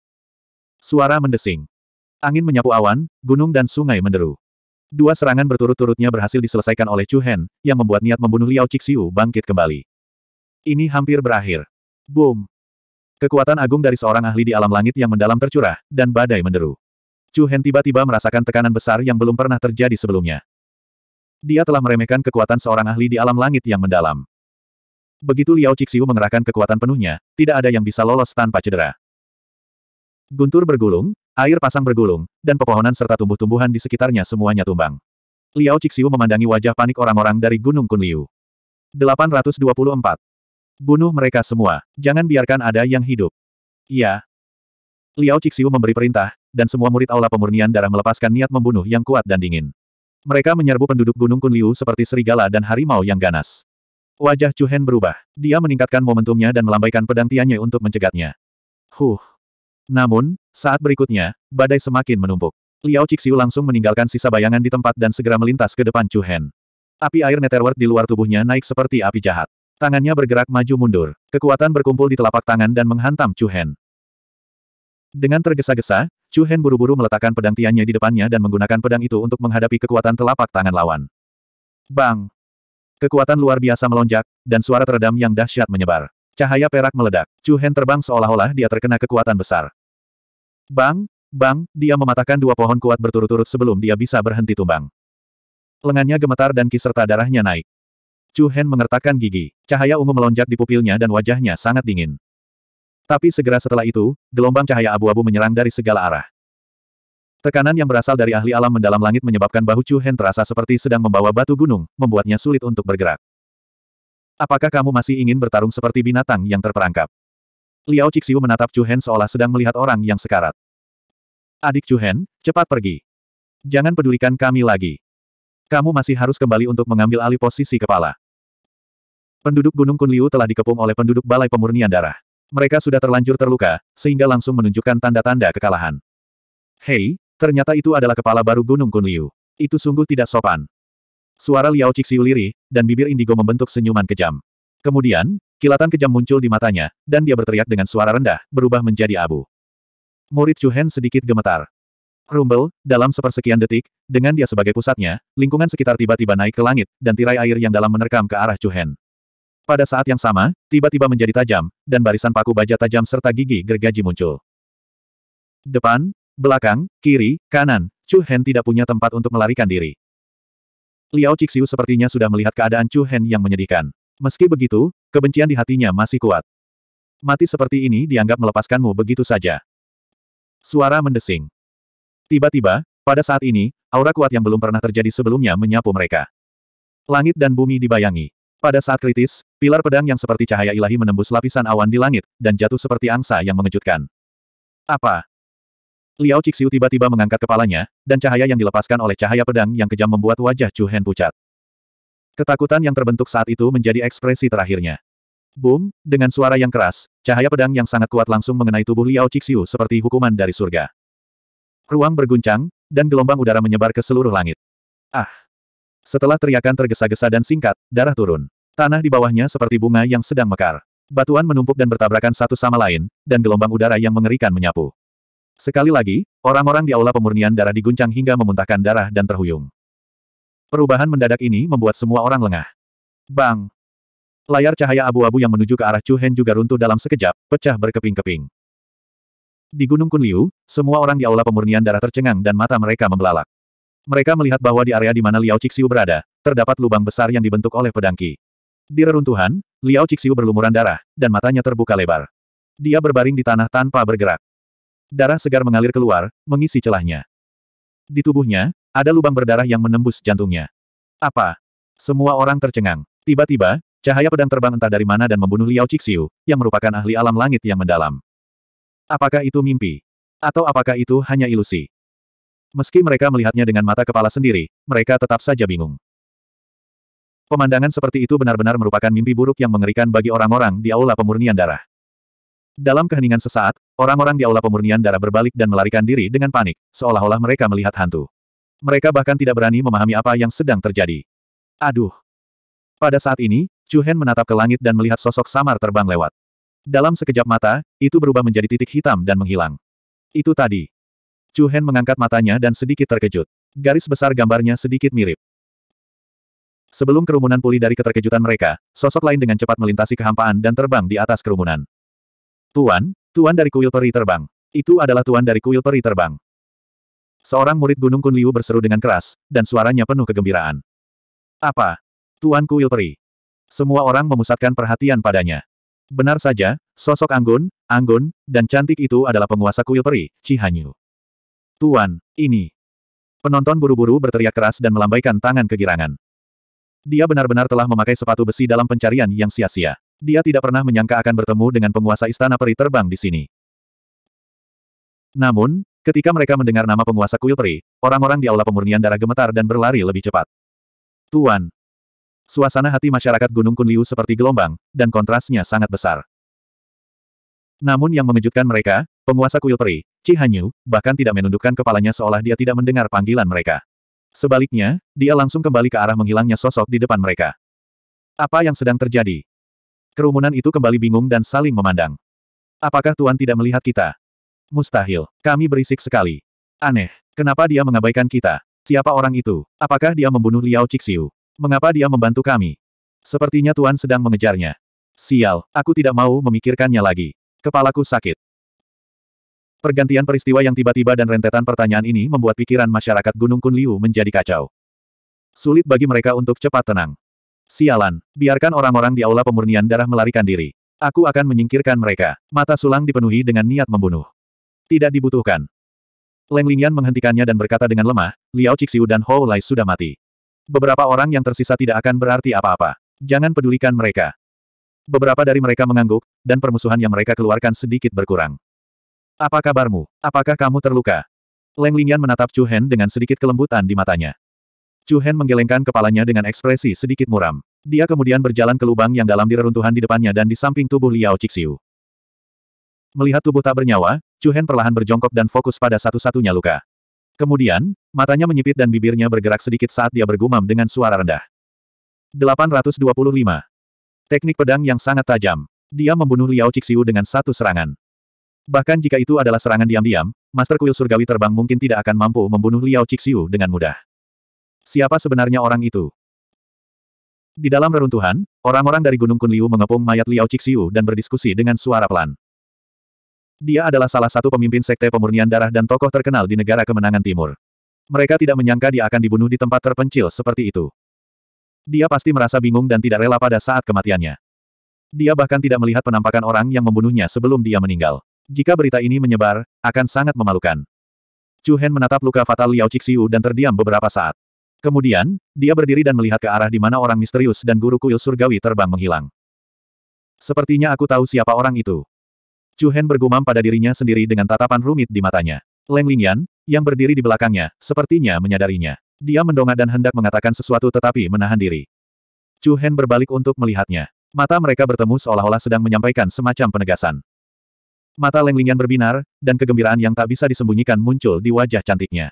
Suara mendesing. Angin menyapu awan, gunung dan sungai menderu. Dua serangan berturut-turutnya berhasil diselesaikan oleh Chu Hen, yang membuat niat membunuh Liao Cixiu bangkit kembali. Ini hampir berakhir. Boom! Kekuatan agung dari seorang ahli di alam langit yang mendalam tercurah, dan badai menderu. Chu Hen tiba-tiba merasakan tekanan besar yang belum pernah terjadi sebelumnya. Dia telah meremehkan kekuatan seorang ahli di alam langit yang mendalam. Begitu Liao Cixiu mengerahkan kekuatan penuhnya, tidak ada yang bisa lolos tanpa cedera. Guntur bergulung, air pasang bergulung, dan pepohonan serta tumbuh-tumbuhan di sekitarnya semuanya tumbang. Liao Cixiu memandangi wajah panik orang-orang dari Gunung Kunliu. 824 Bunuh mereka semua. Jangan biarkan ada yang hidup. Iya. Liao Cixiu memberi perintah, dan semua murid aula pemurnian darah melepaskan niat membunuh yang kuat dan dingin. Mereka menyerbu penduduk Gunung Kunliu seperti serigala dan harimau yang ganas. Wajah Chu Chuhen berubah. Dia meningkatkan momentumnya dan melambaikan pedang Tianye untuk mencegatnya. Huh. Namun, saat berikutnya, badai semakin menumpuk. Liao Cixiu langsung meninggalkan sisa bayangan di tempat dan segera melintas ke depan Chu Hen. Api air Netherworld di luar tubuhnya naik seperti api jahat. Tangannya bergerak maju mundur. Kekuatan berkumpul di telapak tangan dan menghantam Chu Hen. Dengan tergesa-gesa, Chu Hen buru-buru meletakkan pedang tiannya di depannya dan menggunakan pedang itu untuk menghadapi kekuatan telapak tangan lawan. Bang! Kekuatan luar biasa melonjak, dan suara teredam yang dahsyat menyebar. Cahaya perak meledak. Chu Hen terbang seolah-olah dia terkena kekuatan besar. Bang! Bang! Dia mematahkan dua pohon kuat berturut-turut sebelum dia bisa berhenti tumbang. Lengannya gemetar dan kiserta darahnya naik. Chu Hen mengertakkan gigi. Cahaya ungu melonjak di pupilnya dan wajahnya sangat dingin. Tapi segera setelah itu, gelombang cahaya abu-abu menyerang dari segala arah. Tekanan yang berasal dari ahli alam mendalam langit menyebabkan bahu Chu Hen terasa seperti sedang membawa batu gunung, membuatnya sulit untuk bergerak. Apakah kamu masih ingin bertarung seperti binatang yang terperangkap? Liao Cixiu menatap Chu Hen seolah sedang melihat orang yang sekarat. Adik Chu Hen, cepat pergi. Jangan pedulikan kami lagi. Kamu masih harus kembali untuk mengambil alih posisi kepala. Penduduk Gunung Kunliu telah dikepung oleh penduduk Balai Pemurnian Darah. Mereka sudah terlanjur terluka, sehingga langsung menunjukkan tanda-tanda kekalahan. Hei, ternyata itu adalah kepala baru Gunung Kunliu. Itu sungguh tidak sopan. Suara Liao Cixiu lirih, dan bibir indigo membentuk senyuman kejam. Kemudian, kilatan kejam muncul di matanya, dan dia berteriak dengan suara rendah, berubah menjadi abu. Murid Chuhen sedikit gemetar. Rumble, dalam sepersekian detik, dengan dia sebagai pusatnya, lingkungan sekitar tiba-tiba naik ke langit, dan tirai air yang dalam menerkam ke arah Chuhen. Pada saat yang sama, tiba-tiba menjadi tajam, dan barisan paku baja tajam serta gigi gergaji muncul. Depan, belakang, kiri, kanan, Chu Hen tidak punya tempat untuk melarikan diri. Liao Cixiu sepertinya sudah melihat keadaan Chu Hen yang menyedihkan. Meski begitu, kebencian di hatinya masih kuat. Mati seperti ini dianggap melepaskanmu begitu saja. Suara mendesing. Tiba-tiba, pada saat ini, aura kuat yang belum pernah terjadi sebelumnya menyapu mereka. Langit dan bumi dibayangi. Pada saat kritis, pilar pedang yang seperti cahaya ilahi menembus lapisan awan di langit, dan jatuh seperti angsa yang mengejutkan. Apa? Liao Cixiu tiba-tiba mengangkat kepalanya, dan cahaya yang dilepaskan oleh cahaya pedang yang kejam membuat wajah Chu Hen pucat. Ketakutan yang terbentuk saat itu menjadi ekspresi terakhirnya. Boom, dengan suara yang keras, cahaya pedang yang sangat kuat langsung mengenai tubuh Liao Cixiu seperti hukuman dari surga. Ruang berguncang, dan gelombang udara menyebar ke seluruh langit. Ah! Setelah teriakan tergesa-gesa dan singkat, darah turun. Tanah di bawahnya seperti bunga yang sedang mekar. Batuan menumpuk dan bertabrakan satu sama lain, dan gelombang udara yang mengerikan menyapu. Sekali lagi, orang-orang di aula pemurnian darah diguncang hingga memuntahkan darah dan terhuyung. Perubahan mendadak ini membuat semua orang lengah. Bang! Layar cahaya abu-abu yang menuju ke arah Chu Hen juga runtuh dalam sekejap, pecah berkeping-keping. Di Gunung Kunliu, semua orang di aula pemurnian darah tercengang dan mata mereka membelalak. Mereka melihat bahwa di area di mana Liao Cixiu berada, terdapat lubang besar yang dibentuk oleh pedangki. Di reruntuhan, Liao Cixiu berlumuran darah, dan matanya terbuka lebar. Dia berbaring di tanah tanpa bergerak. Darah segar mengalir keluar, mengisi celahnya. Di tubuhnya, ada lubang berdarah yang menembus jantungnya. Apa? Semua orang tercengang. Tiba-tiba, cahaya pedang terbang entah dari mana dan membunuh Liao Cixiu, yang merupakan ahli alam langit yang mendalam. Apakah itu mimpi? Atau apakah itu hanya ilusi? Meski mereka melihatnya dengan mata kepala sendiri, mereka tetap saja bingung. Pemandangan seperti itu benar-benar merupakan mimpi buruk yang mengerikan bagi orang-orang di aula pemurnian darah. Dalam keheningan sesaat, orang-orang di aula pemurnian darah berbalik dan melarikan diri dengan panik, seolah-olah mereka melihat hantu. Mereka bahkan tidak berani memahami apa yang sedang terjadi. Aduh. Pada saat ini, Chu Hen menatap ke langit dan melihat sosok samar terbang lewat. Dalam sekejap mata, itu berubah menjadi titik hitam dan menghilang. Itu tadi. Chu Hen mengangkat matanya dan sedikit terkejut. Garis besar gambarnya sedikit mirip. Sebelum kerumunan pulih dari keterkejutan mereka, sosok lain dengan cepat melintasi kehampaan dan terbang di atas kerumunan. Tuan, tuan dari kuil peri terbang. Itu adalah tuan dari kuil peri terbang. Seorang murid Gunung Kunliu berseru dengan keras, dan suaranya penuh kegembiraan. Apa? Tuan kuil peri. Semua orang memusatkan perhatian padanya. Benar saja, sosok Anggun, Anggun, dan cantik itu adalah penguasa kuil peri, Cihanyu. Tuan, ini. Penonton buru-buru berteriak keras dan melambaikan tangan kegirangan. Dia benar-benar telah memakai sepatu besi dalam pencarian yang sia-sia. Dia tidak pernah menyangka akan bertemu dengan penguasa istana peri terbang di sini. Namun, ketika mereka mendengar nama penguasa kuil peri, orang-orang di aula pemurnian darah gemetar dan berlari lebih cepat. Tuan, Suasana hati masyarakat Gunung Kunliu seperti gelombang, dan kontrasnya sangat besar. Namun yang mengejutkan mereka, Penguasa kuil peri, Chi Hanyu, bahkan tidak menundukkan kepalanya seolah dia tidak mendengar panggilan mereka. Sebaliknya, dia langsung kembali ke arah menghilangnya sosok di depan mereka. Apa yang sedang terjadi? Kerumunan itu kembali bingung dan saling memandang. Apakah Tuan tidak melihat kita? Mustahil. Kami berisik sekali. Aneh. Kenapa dia mengabaikan kita? Siapa orang itu? Apakah dia membunuh Liao Cixiu? Mengapa dia membantu kami? Sepertinya Tuan sedang mengejarnya. Sial, aku tidak mau memikirkannya lagi. Kepalaku sakit. Pergantian peristiwa yang tiba-tiba dan rentetan pertanyaan ini membuat pikiran masyarakat Gunung Kunliu menjadi kacau. Sulit bagi mereka untuk cepat tenang. Sialan, biarkan orang-orang di aula pemurnian darah melarikan diri. Aku akan menyingkirkan mereka. Mata Sulang dipenuhi dengan niat membunuh. Tidak dibutuhkan. Leng Lingyan menghentikannya dan berkata dengan lemah, Liao Cixiu dan Hou Lai sudah mati. Beberapa orang yang tersisa tidak akan berarti apa-apa. Jangan pedulikan mereka. Beberapa dari mereka mengangguk, dan permusuhan yang mereka keluarkan sedikit berkurang. Apa kabarmu? Apakah kamu terluka? Leng Lingyan menatap Chu Hen dengan sedikit kelembutan di matanya. Chu Hen menggelengkan kepalanya dengan ekspresi sedikit muram. Dia kemudian berjalan ke lubang yang dalam di reruntuhan di depannya dan di samping tubuh Liao Cixiu. Melihat tubuh tak bernyawa, Chu Hen perlahan berjongkok dan fokus pada satu-satunya luka. Kemudian, matanya menyipit dan bibirnya bergerak sedikit saat dia bergumam dengan suara rendah. 825. Teknik pedang yang sangat tajam. Dia membunuh Liao Cixiu dengan satu serangan. Bahkan jika itu adalah serangan diam-diam, Master Kuil Surgawi Terbang mungkin tidak akan mampu membunuh Liao Cixiu dengan mudah. Siapa sebenarnya orang itu? Di dalam reruntuhan, orang-orang dari Gunung Kunliu mengepung mayat Liao Cixiu dan berdiskusi dengan suara pelan. Dia adalah salah satu pemimpin sekte pemurnian darah dan tokoh terkenal di negara kemenangan timur. Mereka tidak menyangka dia akan dibunuh di tempat terpencil seperti itu. Dia pasti merasa bingung dan tidak rela pada saat kematiannya. Dia bahkan tidak melihat penampakan orang yang membunuhnya sebelum dia meninggal. Jika berita ini menyebar, akan sangat memalukan. Chu Hen menatap luka fatal Liao Cixiu dan terdiam beberapa saat. Kemudian, dia berdiri dan melihat ke arah di mana orang misterius dan guru kuil surgawi terbang menghilang. Sepertinya aku tahu siapa orang itu. Chu Hen bergumam pada dirinya sendiri dengan tatapan rumit di matanya. Leng Lingyan, yang berdiri di belakangnya, sepertinya menyadarinya. Dia mendongak dan hendak mengatakan sesuatu tetapi menahan diri. Chu Hen berbalik untuk melihatnya. Mata mereka bertemu seolah-olah sedang menyampaikan semacam penegasan. Mata lenglingan berbinar, dan kegembiraan yang tak bisa disembunyikan muncul di wajah cantiknya.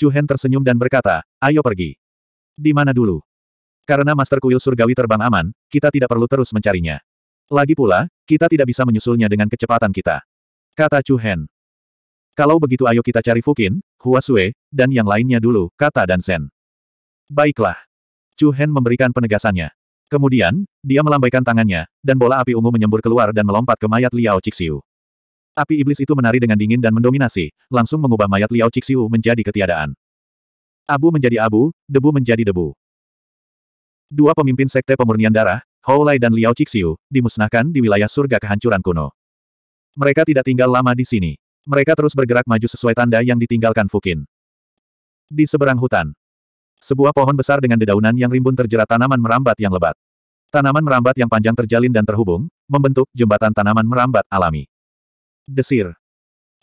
Chu Hen tersenyum dan berkata, ayo pergi. Di mana dulu? Karena Master Kuil Surgawi terbang aman, kita tidak perlu terus mencarinya. Lagi pula, kita tidak bisa menyusulnya dengan kecepatan kita. Kata Chu Hen. Kalau begitu ayo kita cari Fukin, Hua Huasue, dan yang lainnya dulu, kata Dan Sen. Baiklah. Chu Hen memberikan penegasannya. Kemudian, dia melambaikan tangannya, dan bola api ungu menyembur keluar dan melompat ke mayat Liao Cixiu. Api iblis itu menari dengan dingin dan mendominasi, langsung mengubah mayat Liao Cixiu menjadi ketiadaan. Abu menjadi abu, debu menjadi debu. Dua pemimpin sekte pemurnian darah, Hou Lai dan Liao Cixiu, dimusnahkan di wilayah surga kehancuran kuno. Mereka tidak tinggal lama di sini. Mereka terus bergerak maju sesuai tanda yang ditinggalkan Fukin. Di seberang hutan, sebuah pohon besar dengan dedaunan yang rimbun terjerat tanaman merambat yang lebat. Tanaman merambat yang panjang terjalin dan terhubung, membentuk jembatan tanaman merambat alami. Desir.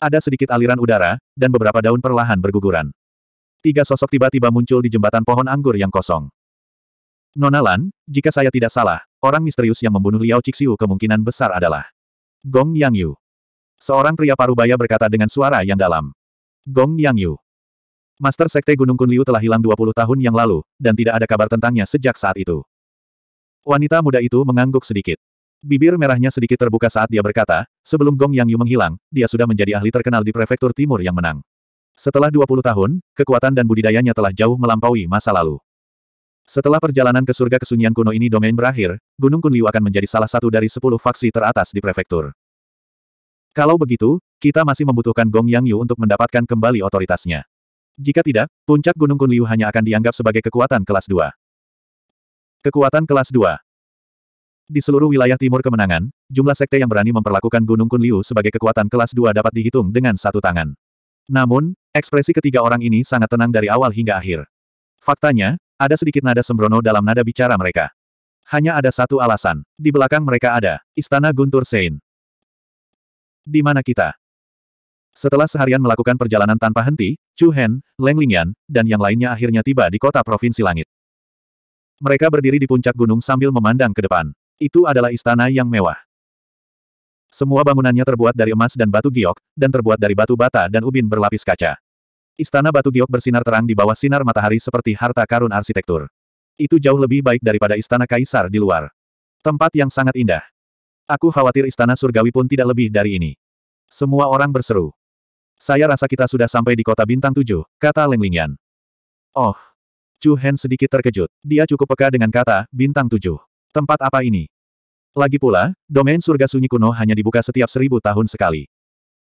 Ada sedikit aliran udara, dan beberapa daun perlahan berguguran. Tiga sosok tiba-tiba muncul di jembatan pohon anggur yang kosong. Nonalan, jika saya tidak salah, orang misterius yang membunuh Liao Cixiu kemungkinan besar adalah Gong Yang Yu. Seorang pria parubaya berkata dengan suara yang dalam. Gong Yang Yu. Master Sekte Gunung Kunliu telah hilang 20 tahun yang lalu, dan tidak ada kabar tentangnya sejak saat itu. Wanita muda itu mengangguk sedikit. Bibir merahnya sedikit terbuka saat dia berkata, sebelum Gong Yang Yu menghilang, dia sudah menjadi ahli terkenal di prefektur timur yang menang. Setelah 20 tahun, kekuatan dan budidayanya telah jauh melampaui masa lalu. Setelah perjalanan ke surga kesunyian kuno ini domain berakhir, Gunung Kunliu akan menjadi salah satu dari 10 faksi teratas di prefektur. Kalau begitu, kita masih membutuhkan Gong Yang Yu untuk mendapatkan kembali otoritasnya. Jika tidak, puncak Gunung Kunliu hanya akan dianggap sebagai kekuatan kelas 2. Kekuatan kelas 2 Di seluruh wilayah timur kemenangan, jumlah sekte yang berani memperlakukan Gunung Kunliu sebagai kekuatan kelas 2 dapat dihitung dengan satu tangan. Namun, ekspresi ketiga orang ini sangat tenang dari awal hingga akhir. Faktanya, ada sedikit nada sembrono dalam nada bicara mereka. Hanya ada satu alasan. Di belakang mereka ada Istana Guntur Sein. Di mana kita? Setelah seharian melakukan perjalanan tanpa henti, Chu Hen, Leng Lingyan, dan yang lainnya akhirnya tiba di kota Provinsi Langit. Mereka berdiri di puncak gunung sambil memandang ke depan. Itu adalah istana yang mewah. Semua bangunannya terbuat dari emas dan batu giok, dan terbuat dari batu bata dan ubin berlapis kaca. Istana batu giok bersinar terang di bawah sinar matahari seperti harta karun arsitektur. Itu jauh lebih baik daripada istana kaisar di luar. Tempat yang sangat indah. Aku khawatir istana surgawi pun tidak lebih dari ini. Semua orang berseru. Saya rasa kita sudah sampai di kota bintang tujuh, kata Leng Lingyan. Oh. Chu Hen sedikit terkejut. Dia cukup peka dengan kata, bintang tujuh. Tempat apa ini? Lagi pula, domain surga sunyi kuno hanya dibuka setiap seribu tahun sekali.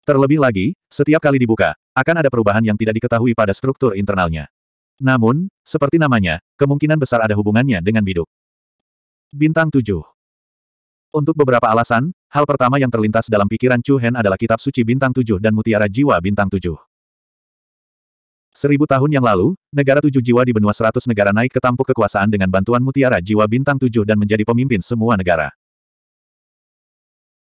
Terlebih lagi, setiap kali dibuka, akan ada perubahan yang tidak diketahui pada struktur internalnya. Namun, seperti namanya, kemungkinan besar ada hubungannya dengan biduk. Bintang tujuh. Untuk beberapa alasan, hal pertama yang terlintas dalam pikiran Chu Hen adalah kitab suci bintang tujuh dan mutiara jiwa bintang tujuh. Seribu tahun yang lalu, negara tujuh jiwa di benua seratus negara naik ke tampuk kekuasaan dengan bantuan mutiara jiwa bintang tujuh dan menjadi pemimpin semua negara.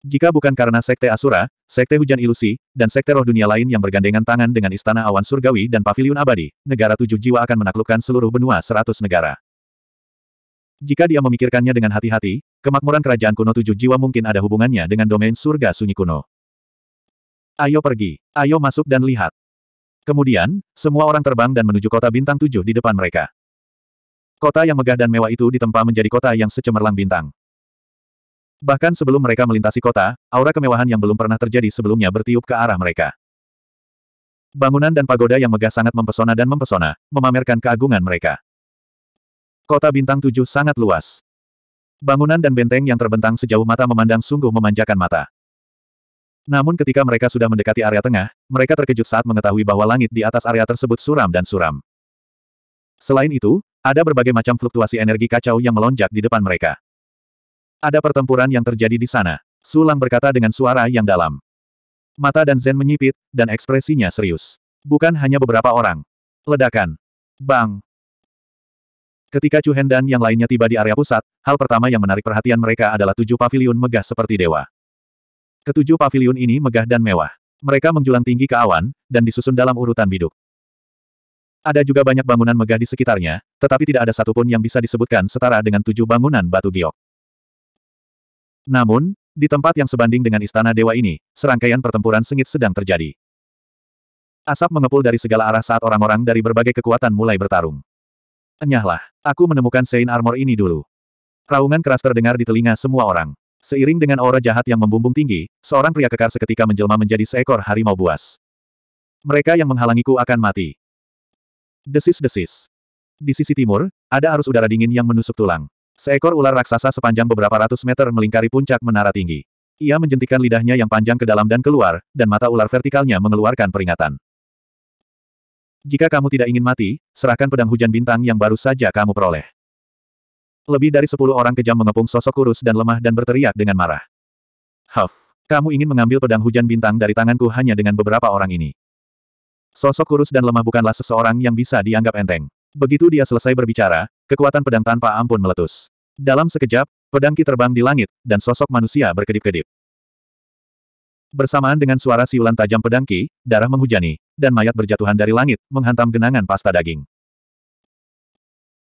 Jika bukan karena Sekte Asura, Sekte Hujan Ilusi, dan Sekte Roh Dunia lain yang bergandengan tangan dengan Istana Awan Surgawi dan Paviliun Abadi, negara tujuh jiwa akan menaklukkan seluruh benua seratus negara. Jika dia memikirkannya dengan hati-hati, kemakmuran kerajaan kuno tujuh jiwa mungkin ada hubungannya dengan domain surga sunyi kuno. Ayo pergi, ayo masuk dan lihat. Kemudian, semua orang terbang dan menuju kota bintang tujuh di depan mereka. Kota yang megah dan mewah itu ditempa menjadi kota yang secemerlang bintang. Bahkan sebelum mereka melintasi kota, aura kemewahan yang belum pernah terjadi sebelumnya bertiup ke arah mereka. Bangunan dan pagoda yang megah sangat mempesona dan mempesona, memamerkan keagungan mereka. Kota Bintang Tujuh sangat luas. Bangunan dan benteng yang terbentang sejauh mata memandang sungguh memanjakan mata. Namun ketika mereka sudah mendekati area tengah, mereka terkejut saat mengetahui bahwa langit di atas area tersebut suram dan suram. Selain itu, ada berbagai macam fluktuasi energi kacau yang melonjak di depan mereka. Ada pertempuran yang terjadi di sana. Sulang berkata dengan suara yang dalam. Mata dan Zen menyipit, dan ekspresinya serius. Bukan hanya beberapa orang. Ledakan. Bang. Ketika Chu Hen dan yang lainnya tiba di area pusat, hal pertama yang menarik perhatian mereka adalah tujuh paviliun megah seperti dewa. Ketujuh paviliun ini megah dan mewah. Mereka menjulang tinggi ke awan, dan disusun dalam urutan biduk. Ada juga banyak bangunan megah di sekitarnya, tetapi tidak ada satupun yang bisa disebutkan setara dengan tujuh bangunan batu giok. Namun, di tempat yang sebanding dengan istana dewa ini, serangkaian pertempuran sengit sedang terjadi. Asap mengepul dari segala arah saat orang-orang dari berbagai kekuatan mulai bertarung. Enyahlah, aku menemukan Sein Armor ini dulu. Raungan keras terdengar di telinga semua orang. Seiring dengan aura jahat yang membumbung tinggi, seorang pria kekar seketika menjelma menjadi seekor harimau buas. Mereka yang menghalangiku akan mati. Desis-desis. Di sisi timur, ada arus udara dingin yang menusuk tulang. Seekor ular raksasa sepanjang beberapa ratus meter melingkari puncak menara tinggi. Ia menjentikan lidahnya yang panjang ke dalam dan keluar, dan mata ular vertikalnya mengeluarkan peringatan. Jika kamu tidak ingin mati, serahkan pedang hujan bintang yang baru saja kamu peroleh. Lebih dari sepuluh orang kejam mengepung sosok kurus dan lemah dan berteriak dengan marah. Huff, kamu ingin mengambil pedang hujan bintang dari tanganku hanya dengan beberapa orang ini. Sosok kurus dan lemah bukanlah seseorang yang bisa dianggap enteng. Begitu dia selesai berbicara, kekuatan pedang tanpa ampun meletus. Dalam sekejap, pedang Ki terbang di langit, dan sosok manusia berkedip-kedip. Bersamaan dengan suara siulan tajam pedangki, darah menghujani, dan mayat berjatuhan dari langit, menghantam genangan pasta daging.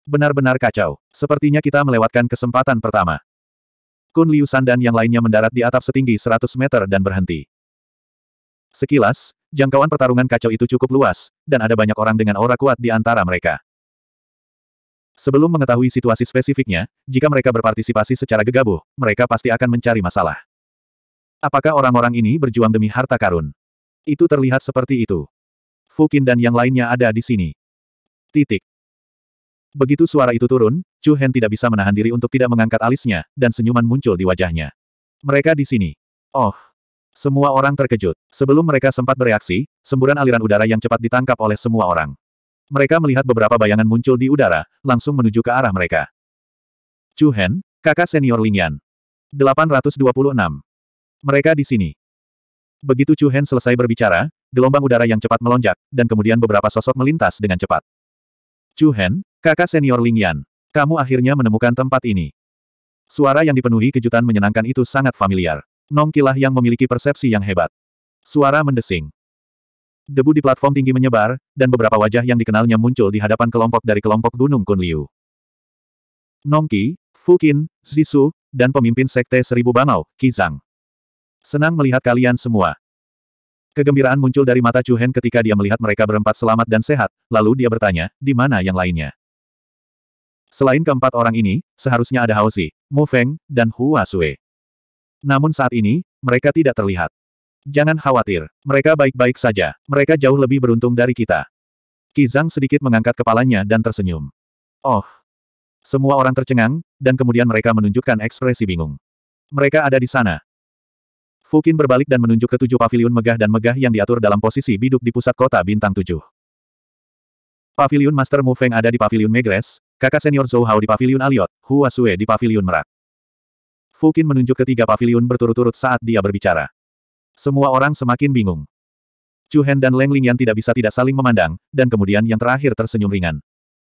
Benar-benar kacau. Sepertinya kita melewatkan kesempatan pertama. Kun Liu Sandan yang lainnya mendarat di atap setinggi 100 meter dan berhenti. Sekilas, jangkauan pertarungan kacau itu cukup luas, dan ada banyak orang dengan aura kuat di antara mereka. Sebelum mengetahui situasi spesifiknya, jika mereka berpartisipasi secara gegabah, mereka pasti akan mencari masalah. Apakah orang-orang ini berjuang demi harta karun? Itu terlihat seperti itu. Fukin dan yang lainnya ada di sini. Titik. Begitu suara itu turun, Chu Hen tidak bisa menahan diri untuk tidak mengangkat alisnya, dan senyuman muncul di wajahnya. Mereka di sini. Oh. Semua orang terkejut. Sebelum mereka sempat bereaksi, semburan aliran udara yang cepat ditangkap oleh semua orang. Mereka melihat beberapa bayangan muncul di udara, langsung menuju ke arah mereka. Chu Hen, kakak senior Lingyan. 826. Mereka di sini. Begitu Chu Hen selesai berbicara, gelombang udara yang cepat melonjak, dan kemudian beberapa sosok melintas dengan cepat. Chu Hen, kakak senior Ling Yan, kamu akhirnya menemukan tempat ini. Suara yang dipenuhi kejutan menyenangkan itu sangat familiar. Nongkilah yang memiliki persepsi yang hebat. Suara mendesing. Debu di platform tinggi menyebar, dan beberapa wajah yang dikenalnya muncul di hadapan kelompok dari kelompok Gunung Kunliu. Nongki, Fukin, Zisu, dan pemimpin Sekte Seribu Bangau, Kizang. Senang melihat kalian semua. Kegembiraan muncul dari mata Chu Hen ketika dia melihat mereka berempat selamat dan sehat, lalu dia bertanya, di mana yang lainnya? Selain keempat orang ini, seharusnya ada Hao Si, Mu Feng, dan Hua Sui. Namun saat ini, mereka tidak terlihat. Jangan khawatir, mereka baik-baik saja, mereka jauh lebih beruntung dari kita. Kizang sedikit mengangkat kepalanya dan tersenyum. Oh! Semua orang tercengang, dan kemudian mereka menunjukkan ekspresi bingung. Mereka ada di sana, Fukin berbalik dan menunjuk ke tujuh pavilion megah dan megah yang diatur dalam posisi biduk di pusat kota bintang tujuh. Pavilion Master Mu Feng ada di pavilion Megres, kakak senior Zhou Hao di pavilion Aliot, Hua Sue di pavilion Merak. Fukin menunjuk ke tiga pavilion berturut-turut saat dia berbicara. Semua orang semakin bingung. Chu Hen dan Leng Lingyan tidak bisa tidak saling memandang, dan kemudian yang terakhir tersenyum ringan.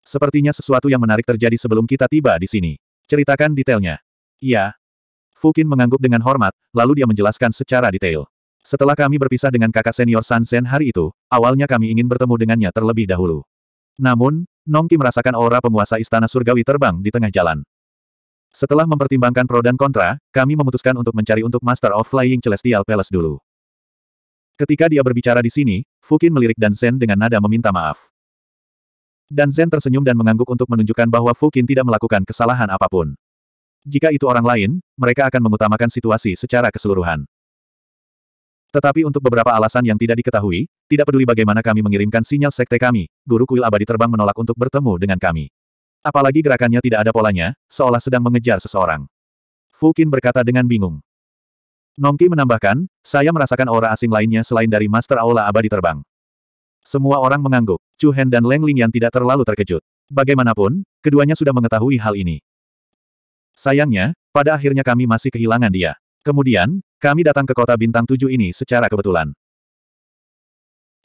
Sepertinya sesuatu yang menarik terjadi sebelum kita tiba di sini. Ceritakan detailnya. Iya, Fukin mengangguk dengan hormat, lalu dia menjelaskan secara detail. Setelah kami berpisah dengan kakak senior Sansen hari itu, awalnya kami ingin bertemu dengannya terlebih dahulu. Namun, Nongki merasakan aura penguasa istana surgawi terbang di tengah jalan. Setelah mempertimbangkan pro dan kontra, kami memutuskan untuk mencari untuk Master of Flying Celestial Palace dulu. Ketika dia berbicara di sini, Fukin melirik Dan Zen dengan nada meminta maaf. Dan Zen tersenyum dan mengangguk untuk menunjukkan bahwa Fukin tidak melakukan kesalahan apapun. Jika itu orang lain, mereka akan mengutamakan situasi secara keseluruhan. Tetapi untuk beberapa alasan yang tidak diketahui, tidak peduli bagaimana kami mengirimkan sinyal sekte kami, guru kuil abadi terbang menolak untuk bertemu dengan kami. Apalagi gerakannya tidak ada polanya, seolah sedang mengejar seseorang. Fukin berkata dengan bingung. Nongki menambahkan, saya merasakan aura asing lainnya selain dari Master Aula abadi terbang. Semua orang mengangguk, Chu Hen dan Leng Ling yang tidak terlalu terkejut. Bagaimanapun, keduanya sudah mengetahui hal ini. Sayangnya, pada akhirnya kami masih kehilangan dia. Kemudian, kami datang ke kota bintang tujuh ini secara kebetulan.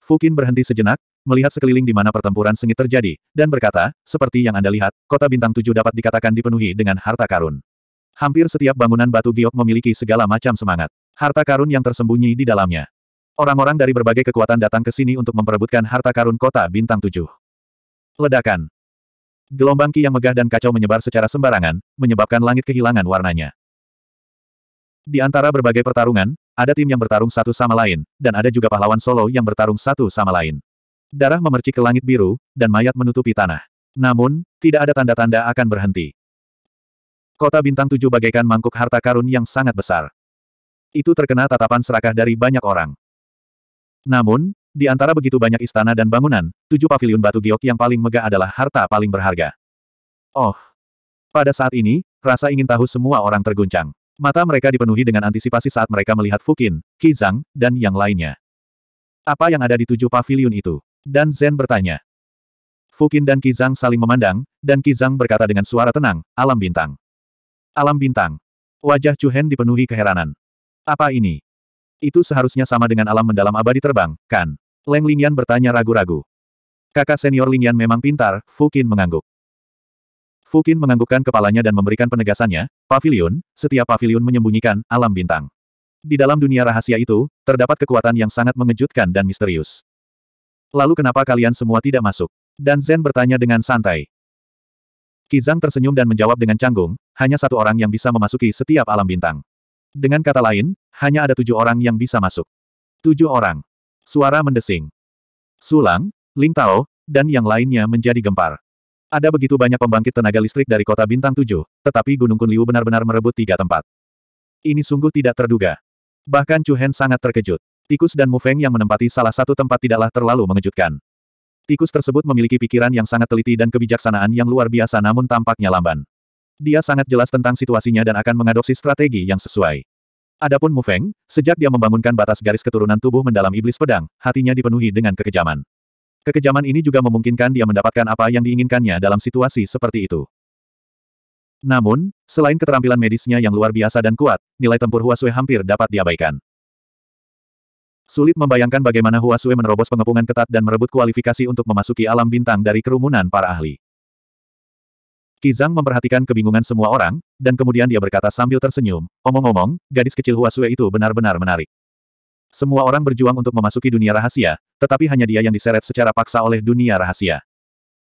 Fukin berhenti sejenak, melihat sekeliling di mana pertempuran sengit terjadi, dan berkata, seperti yang Anda lihat, kota bintang tujuh dapat dikatakan dipenuhi dengan harta karun. Hampir setiap bangunan batu giok memiliki segala macam semangat. Harta karun yang tersembunyi di dalamnya. Orang-orang dari berbagai kekuatan datang ke sini untuk memperebutkan harta karun kota bintang tujuh. Ledakan. Gelombang ki yang megah dan kacau menyebar secara sembarangan, menyebabkan langit kehilangan warnanya. Di antara berbagai pertarungan, ada tim yang bertarung satu sama lain, dan ada juga pahlawan solo yang bertarung satu sama lain. Darah memercik ke langit biru, dan mayat menutupi tanah. Namun, tidak ada tanda-tanda akan berhenti. Kota bintang tujuh bagaikan mangkuk harta karun yang sangat besar. Itu terkena tatapan serakah dari banyak orang. Namun, di antara begitu banyak istana dan bangunan, tujuh paviliun batu giok yang paling megah adalah harta paling berharga. Oh! Pada saat ini, rasa ingin tahu semua orang terguncang. Mata mereka dipenuhi dengan antisipasi saat mereka melihat Fukin, Kizang, dan yang lainnya. Apa yang ada di tujuh paviliun itu? Dan Zen bertanya. Fukin dan Kizang saling memandang, dan Kizang berkata dengan suara tenang, alam bintang. Alam bintang. Wajah Chuhen dipenuhi keheranan. Apa ini? Itu seharusnya sama dengan alam mendalam abadi terbang, kan? Leng Lingyan bertanya ragu-ragu. Kakak senior Lingyan memang pintar, Fukin mengangguk. Fukin menganggukkan kepalanya dan memberikan penegasannya, pavilion, setiap pavilion menyembunyikan alam bintang. Di dalam dunia rahasia itu, terdapat kekuatan yang sangat mengejutkan dan misterius. Lalu kenapa kalian semua tidak masuk? Dan Zen bertanya dengan santai. Kizang tersenyum dan menjawab dengan canggung, hanya satu orang yang bisa memasuki setiap alam bintang. Dengan kata lain, hanya ada tujuh orang yang bisa masuk. Tujuh orang. Suara mendesing. Sulang, Ling Tao, dan yang lainnya menjadi gempar. Ada begitu banyak pembangkit tenaga listrik dari kota Bintang Tujuh, tetapi Gunung Kunliu benar-benar merebut tiga tempat. Ini sungguh tidak terduga. Bahkan Chu Hen sangat terkejut. Tikus dan Mu Feng yang menempati salah satu tempat tidaklah terlalu mengejutkan. Tikus tersebut memiliki pikiran yang sangat teliti dan kebijaksanaan yang luar biasa namun tampaknya lamban. Dia sangat jelas tentang situasinya dan akan mengadopsi strategi yang sesuai. Adapun Mu Feng, sejak dia membangunkan batas garis keturunan tubuh mendalam iblis pedang, hatinya dipenuhi dengan kekejaman. Kekejaman ini juga memungkinkan dia mendapatkan apa yang diinginkannya dalam situasi seperti itu. Namun, selain keterampilan medisnya yang luar biasa dan kuat, nilai tempur Huasue hampir dapat diabaikan. Sulit membayangkan bagaimana Huasue menerobos pengepungan ketat dan merebut kualifikasi untuk memasuki alam bintang dari kerumunan para ahli. Zhang memperhatikan kebingungan semua orang, dan kemudian dia berkata sambil tersenyum, omong-omong, gadis kecil Huasue itu benar-benar menarik. Semua orang berjuang untuk memasuki dunia rahasia, tetapi hanya dia yang diseret secara paksa oleh dunia rahasia.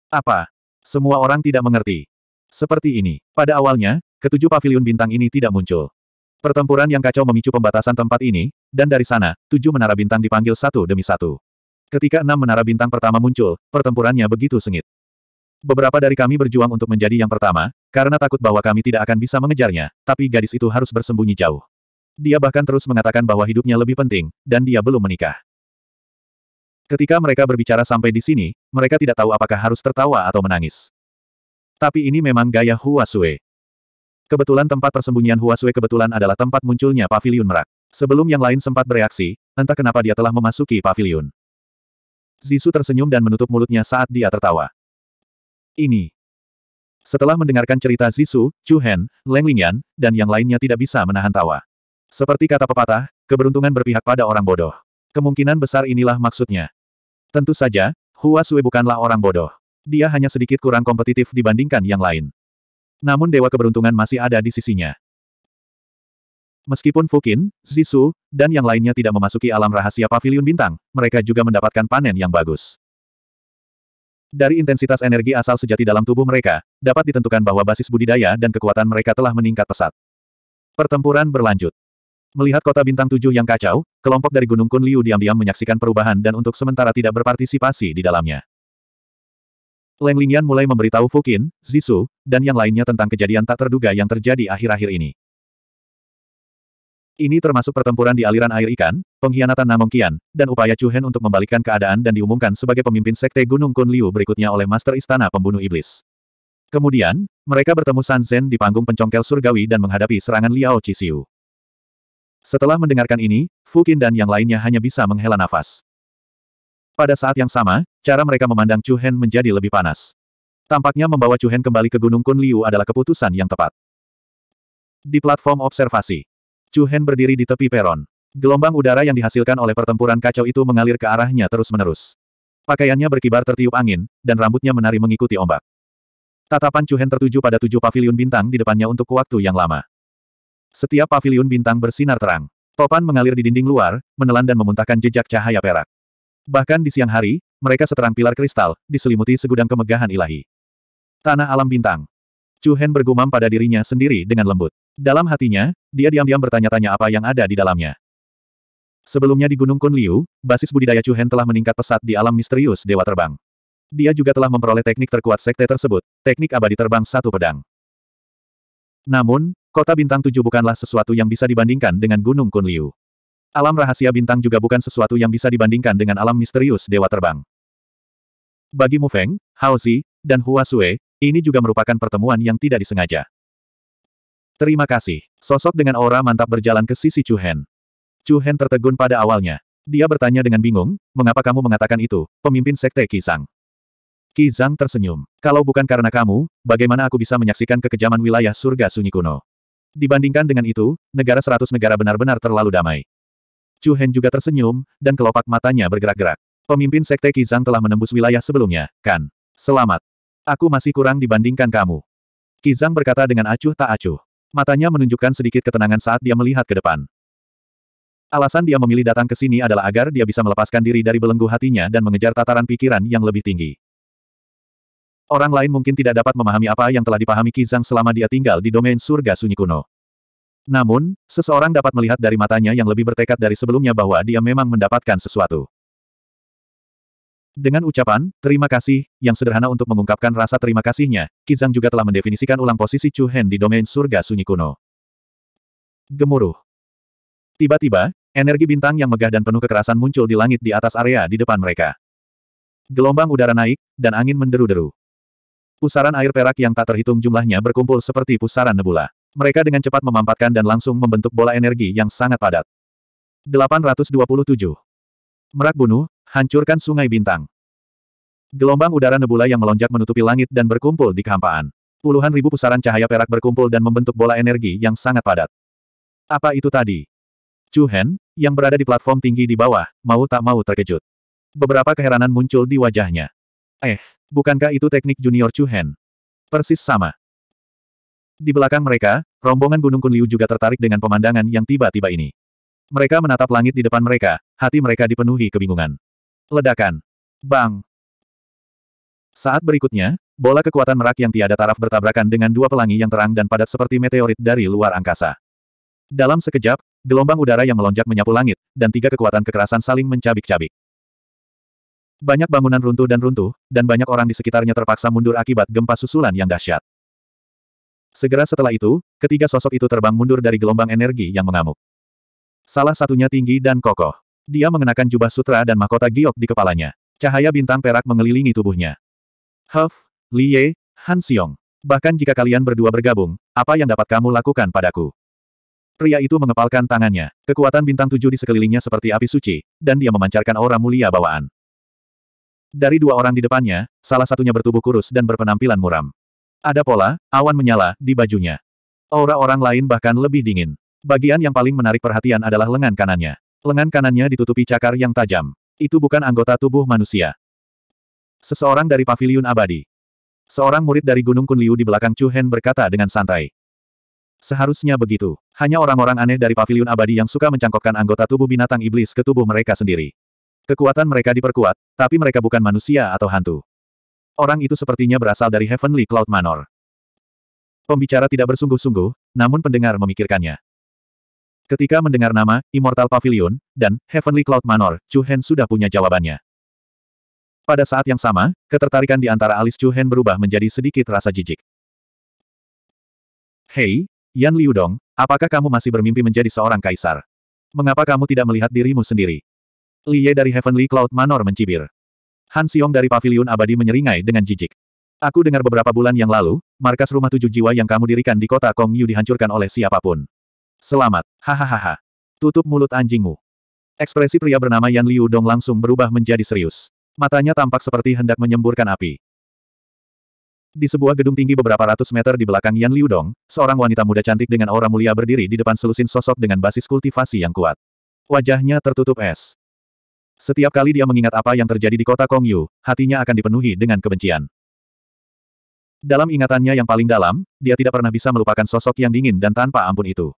Apa? Semua orang tidak mengerti. Seperti ini. Pada awalnya, ketujuh pavilion bintang ini tidak muncul. Pertempuran yang kacau memicu pembatasan tempat ini, dan dari sana, tujuh menara bintang dipanggil satu demi satu. Ketika enam menara bintang pertama muncul, pertempurannya begitu sengit. Beberapa dari kami berjuang untuk menjadi yang pertama, karena takut bahwa kami tidak akan bisa mengejarnya, tapi gadis itu harus bersembunyi jauh. Dia bahkan terus mengatakan bahwa hidupnya lebih penting, dan dia belum menikah. Ketika mereka berbicara sampai di sini, mereka tidak tahu apakah harus tertawa atau menangis. Tapi ini memang gaya Huasue. Kebetulan tempat persembunyian Huasue kebetulan adalah tempat munculnya pavilion merak. Sebelum yang lain sempat bereaksi, entah kenapa dia telah memasuki pavilion. Zisu tersenyum dan menutup mulutnya saat dia tertawa ini. Setelah mendengarkan cerita Zisu, Chu Hen, Leng Lingyan, dan yang lainnya tidak bisa menahan tawa. Seperti kata pepatah, keberuntungan berpihak pada orang bodoh. Kemungkinan besar inilah maksudnya. Tentu saja, Hua Sui bukanlah orang bodoh. Dia hanya sedikit kurang kompetitif dibandingkan yang lain. Namun Dewa Keberuntungan masih ada di sisinya. Meskipun Fukin, Zisu, dan yang lainnya tidak memasuki alam rahasia paviliun bintang, mereka juga mendapatkan panen yang bagus. Dari intensitas energi asal sejati dalam tubuh mereka, dapat ditentukan bahwa basis budidaya dan kekuatan mereka telah meningkat pesat. Pertempuran berlanjut. Melihat kota bintang tujuh yang kacau, kelompok dari Gunung Kun Liu diam-diam menyaksikan perubahan dan untuk sementara tidak berpartisipasi di dalamnya. Leng Lingyan mulai memberitahu Fukin, Zisu, dan yang lainnya tentang kejadian tak terduga yang terjadi akhir-akhir ini. Ini termasuk pertempuran di aliran air ikan, pengkhianatan Namong Qian, dan upaya Chu Hen untuk membalikkan keadaan dan diumumkan sebagai pemimpin Sekte Gunung Kun Liu berikutnya oleh Master Istana Pembunuh Iblis. Kemudian, mereka bertemu San Zhen di panggung pencongkel surgawi dan menghadapi serangan Liao Qixiu. Setelah mendengarkan ini, Fu Qin dan yang lainnya hanya bisa menghela nafas. Pada saat yang sama, cara mereka memandang Chu Hen menjadi lebih panas. Tampaknya membawa Chu Hen kembali ke Gunung Kun Liu adalah keputusan yang tepat. Di platform observasi, Chu Hen berdiri di tepi peron. Gelombang udara yang dihasilkan oleh pertempuran kacau itu mengalir ke arahnya terus-menerus. Pakaiannya berkibar tertiup angin, dan rambutnya menari mengikuti ombak. Tatapan Chu Hen tertuju pada tujuh pavilion bintang di depannya untuk waktu yang lama. Setiap pavilion bintang bersinar terang. Topan mengalir di dinding luar, menelan dan memuntahkan jejak cahaya perak. Bahkan di siang hari, mereka seterang pilar kristal, diselimuti segudang kemegahan ilahi. Tanah alam bintang. Chu Hen bergumam pada dirinya sendiri dengan lembut. Dalam hatinya, dia diam-diam bertanya-tanya apa yang ada di dalamnya. Sebelumnya di Gunung Kunliu, basis budidaya Chu Hen telah meningkat pesat di alam misterius Dewa Terbang. Dia juga telah memperoleh teknik terkuat sekte tersebut, teknik abadi terbang satu pedang. Namun, kota bintang tujuh bukanlah sesuatu yang bisa dibandingkan dengan Gunung Kunliu. Alam rahasia bintang juga bukan sesuatu yang bisa dibandingkan dengan alam misterius Dewa Terbang. Bagi Mu Feng, Hao Zi, dan Hua Sue, ini juga merupakan pertemuan yang tidak disengaja. Terima kasih. Sosok dengan aura mantap berjalan ke sisi Chu Hen. Chu Hen tertegun pada awalnya. Dia bertanya dengan bingung, mengapa kamu mengatakan itu, pemimpin sekte Kisang? Kizang tersenyum. Kalau bukan karena kamu, bagaimana aku bisa menyaksikan kekejaman wilayah surga sunyi kuno? Dibandingkan dengan itu, negara seratus negara benar-benar terlalu damai. Chu Hen juga tersenyum, dan kelopak matanya bergerak-gerak. Pemimpin sekte Kizang telah menembus wilayah sebelumnya, kan? Selamat. Aku masih kurang dibandingkan kamu. Kizang berkata dengan acuh tak acuh. Matanya menunjukkan sedikit ketenangan saat dia melihat ke depan. Alasan dia memilih datang ke sini adalah agar dia bisa melepaskan diri dari belenggu hatinya dan mengejar tataran pikiran yang lebih tinggi. Orang lain mungkin tidak dapat memahami apa yang telah dipahami Kizang selama dia tinggal di domain surga sunyi kuno. Namun, seseorang dapat melihat dari matanya yang lebih bertekad dari sebelumnya bahwa dia memang mendapatkan sesuatu. Dengan ucapan, terima kasih, yang sederhana untuk mengungkapkan rasa terima kasihnya, Kizang juga telah mendefinisikan ulang posisi Chu Hen di domain surga sunyi kuno. Gemuruh. Tiba-tiba, energi bintang yang megah dan penuh kekerasan muncul di langit di atas area di depan mereka. Gelombang udara naik, dan angin menderu-deru. Pusaran air perak yang tak terhitung jumlahnya berkumpul seperti pusaran nebula. Mereka dengan cepat memampatkan dan langsung membentuk bola energi yang sangat padat. 827. Merak bunuh, Hancurkan Sungai Bintang. Gelombang udara nebula yang melonjak menutupi langit dan berkumpul di kehampaan. Puluhan ribu pusaran cahaya perak berkumpul dan membentuk bola energi yang sangat padat. Apa itu tadi? Chu Hen, yang berada di platform tinggi di bawah, mau tak mau terkejut. Beberapa keheranan muncul di wajahnya. Eh, bukankah itu teknik junior Chu Hen? Persis sama. Di belakang mereka, rombongan Gunung Kunliu juga tertarik dengan pemandangan yang tiba-tiba ini. Mereka menatap langit di depan mereka, hati mereka dipenuhi kebingungan. Ledakan. Bang. Saat berikutnya, bola kekuatan merak yang tiada taraf bertabrakan dengan dua pelangi yang terang dan padat seperti meteorit dari luar angkasa. Dalam sekejap, gelombang udara yang melonjak menyapu langit, dan tiga kekuatan kekerasan saling mencabik-cabik. Banyak bangunan runtuh dan runtuh, dan banyak orang di sekitarnya terpaksa mundur akibat gempa susulan yang dahsyat. Segera setelah itu, ketiga sosok itu terbang mundur dari gelombang energi yang mengamuk. Salah satunya tinggi dan kokoh. Dia mengenakan jubah sutra dan mahkota giok di kepalanya. Cahaya bintang perak mengelilingi tubuhnya. Huff, Liye, Han Xiong. Bahkan jika kalian berdua bergabung, apa yang dapat kamu lakukan padaku? Pria itu mengepalkan tangannya. Kekuatan bintang tujuh di sekelilingnya seperti api suci, dan dia memancarkan aura mulia bawaan. Dari dua orang di depannya, salah satunya bertubuh kurus dan berpenampilan muram. Ada pola, awan menyala, di bajunya. Aura orang lain bahkan lebih dingin. Bagian yang paling menarik perhatian adalah lengan kanannya. Lengan kanannya ditutupi cakar yang tajam. Itu bukan anggota tubuh manusia. Seseorang dari paviliun abadi. Seorang murid dari Gunung Kunliu di belakang Chu Hen berkata dengan santai. Seharusnya begitu. Hanya orang-orang aneh dari paviliun abadi yang suka mencangkokkan anggota tubuh binatang iblis ke tubuh mereka sendiri. Kekuatan mereka diperkuat, tapi mereka bukan manusia atau hantu. Orang itu sepertinya berasal dari Heavenly Cloud Manor. Pembicara tidak bersungguh-sungguh, namun pendengar memikirkannya. Ketika mendengar nama, Immortal Pavilion, dan Heavenly Cloud Manor, Chu Hen sudah punya jawabannya. Pada saat yang sama, ketertarikan di antara alis Chu Hen berubah menjadi sedikit rasa jijik. Hei, Yan Liudong, apakah kamu masih bermimpi menjadi seorang kaisar? Mengapa kamu tidak melihat dirimu sendiri? Li dari Heavenly Cloud Manor mencibir. Han Xiong dari Pavilion Abadi menyeringai dengan jijik. Aku dengar beberapa bulan yang lalu, markas rumah tujuh jiwa yang kamu dirikan di kota Kong Yu dihancurkan oleh siapapun. Selamat, hahaha. Tutup mulut anjingmu. Ekspresi pria bernama Yan Liu Dong langsung berubah menjadi serius. Matanya tampak seperti hendak menyemburkan api. Di sebuah gedung tinggi beberapa ratus meter di belakang Yan Liu Dong, seorang wanita muda cantik dengan aura mulia berdiri di depan selusin sosok dengan basis kultivasi yang kuat. Wajahnya tertutup es. Setiap kali dia mengingat apa yang terjadi di kota Kongyu, hatinya akan dipenuhi dengan kebencian. Dalam ingatannya yang paling dalam, dia tidak pernah bisa melupakan sosok yang dingin dan tanpa ampun itu.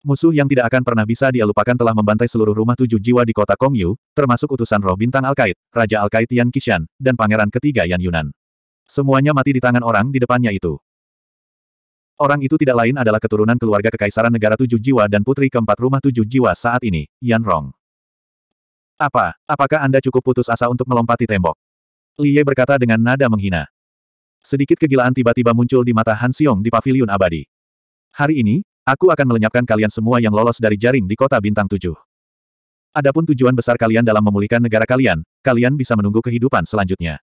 Musuh yang tidak akan pernah bisa dia lupakan telah membantai seluruh rumah tujuh jiwa di kota Kongyu, termasuk utusan roh bintang Alkait, Raja Alkait Yan Kishan, dan pangeran ketiga Yan Yunan. Semuanya mati di tangan orang di depannya itu. Orang itu tidak lain adalah keturunan keluarga Kekaisaran Negara Tujuh Jiwa dan Putri keempat Rumah Tujuh Jiwa saat ini, Yan Rong. Apa, apakah Anda cukup putus asa untuk melompati tembok? Liye berkata dengan nada menghina. Sedikit kegilaan tiba-tiba muncul di mata Han Xiong di Paviliun abadi. Hari ini, Aku akan melenyapkan kalian semua yang lolos dari jaring di kota bintang tujuh. Adapun tujuan besar kalian dalam memulihkan negara kalian, kalian bisa menunggu kehidupan selanjutnya.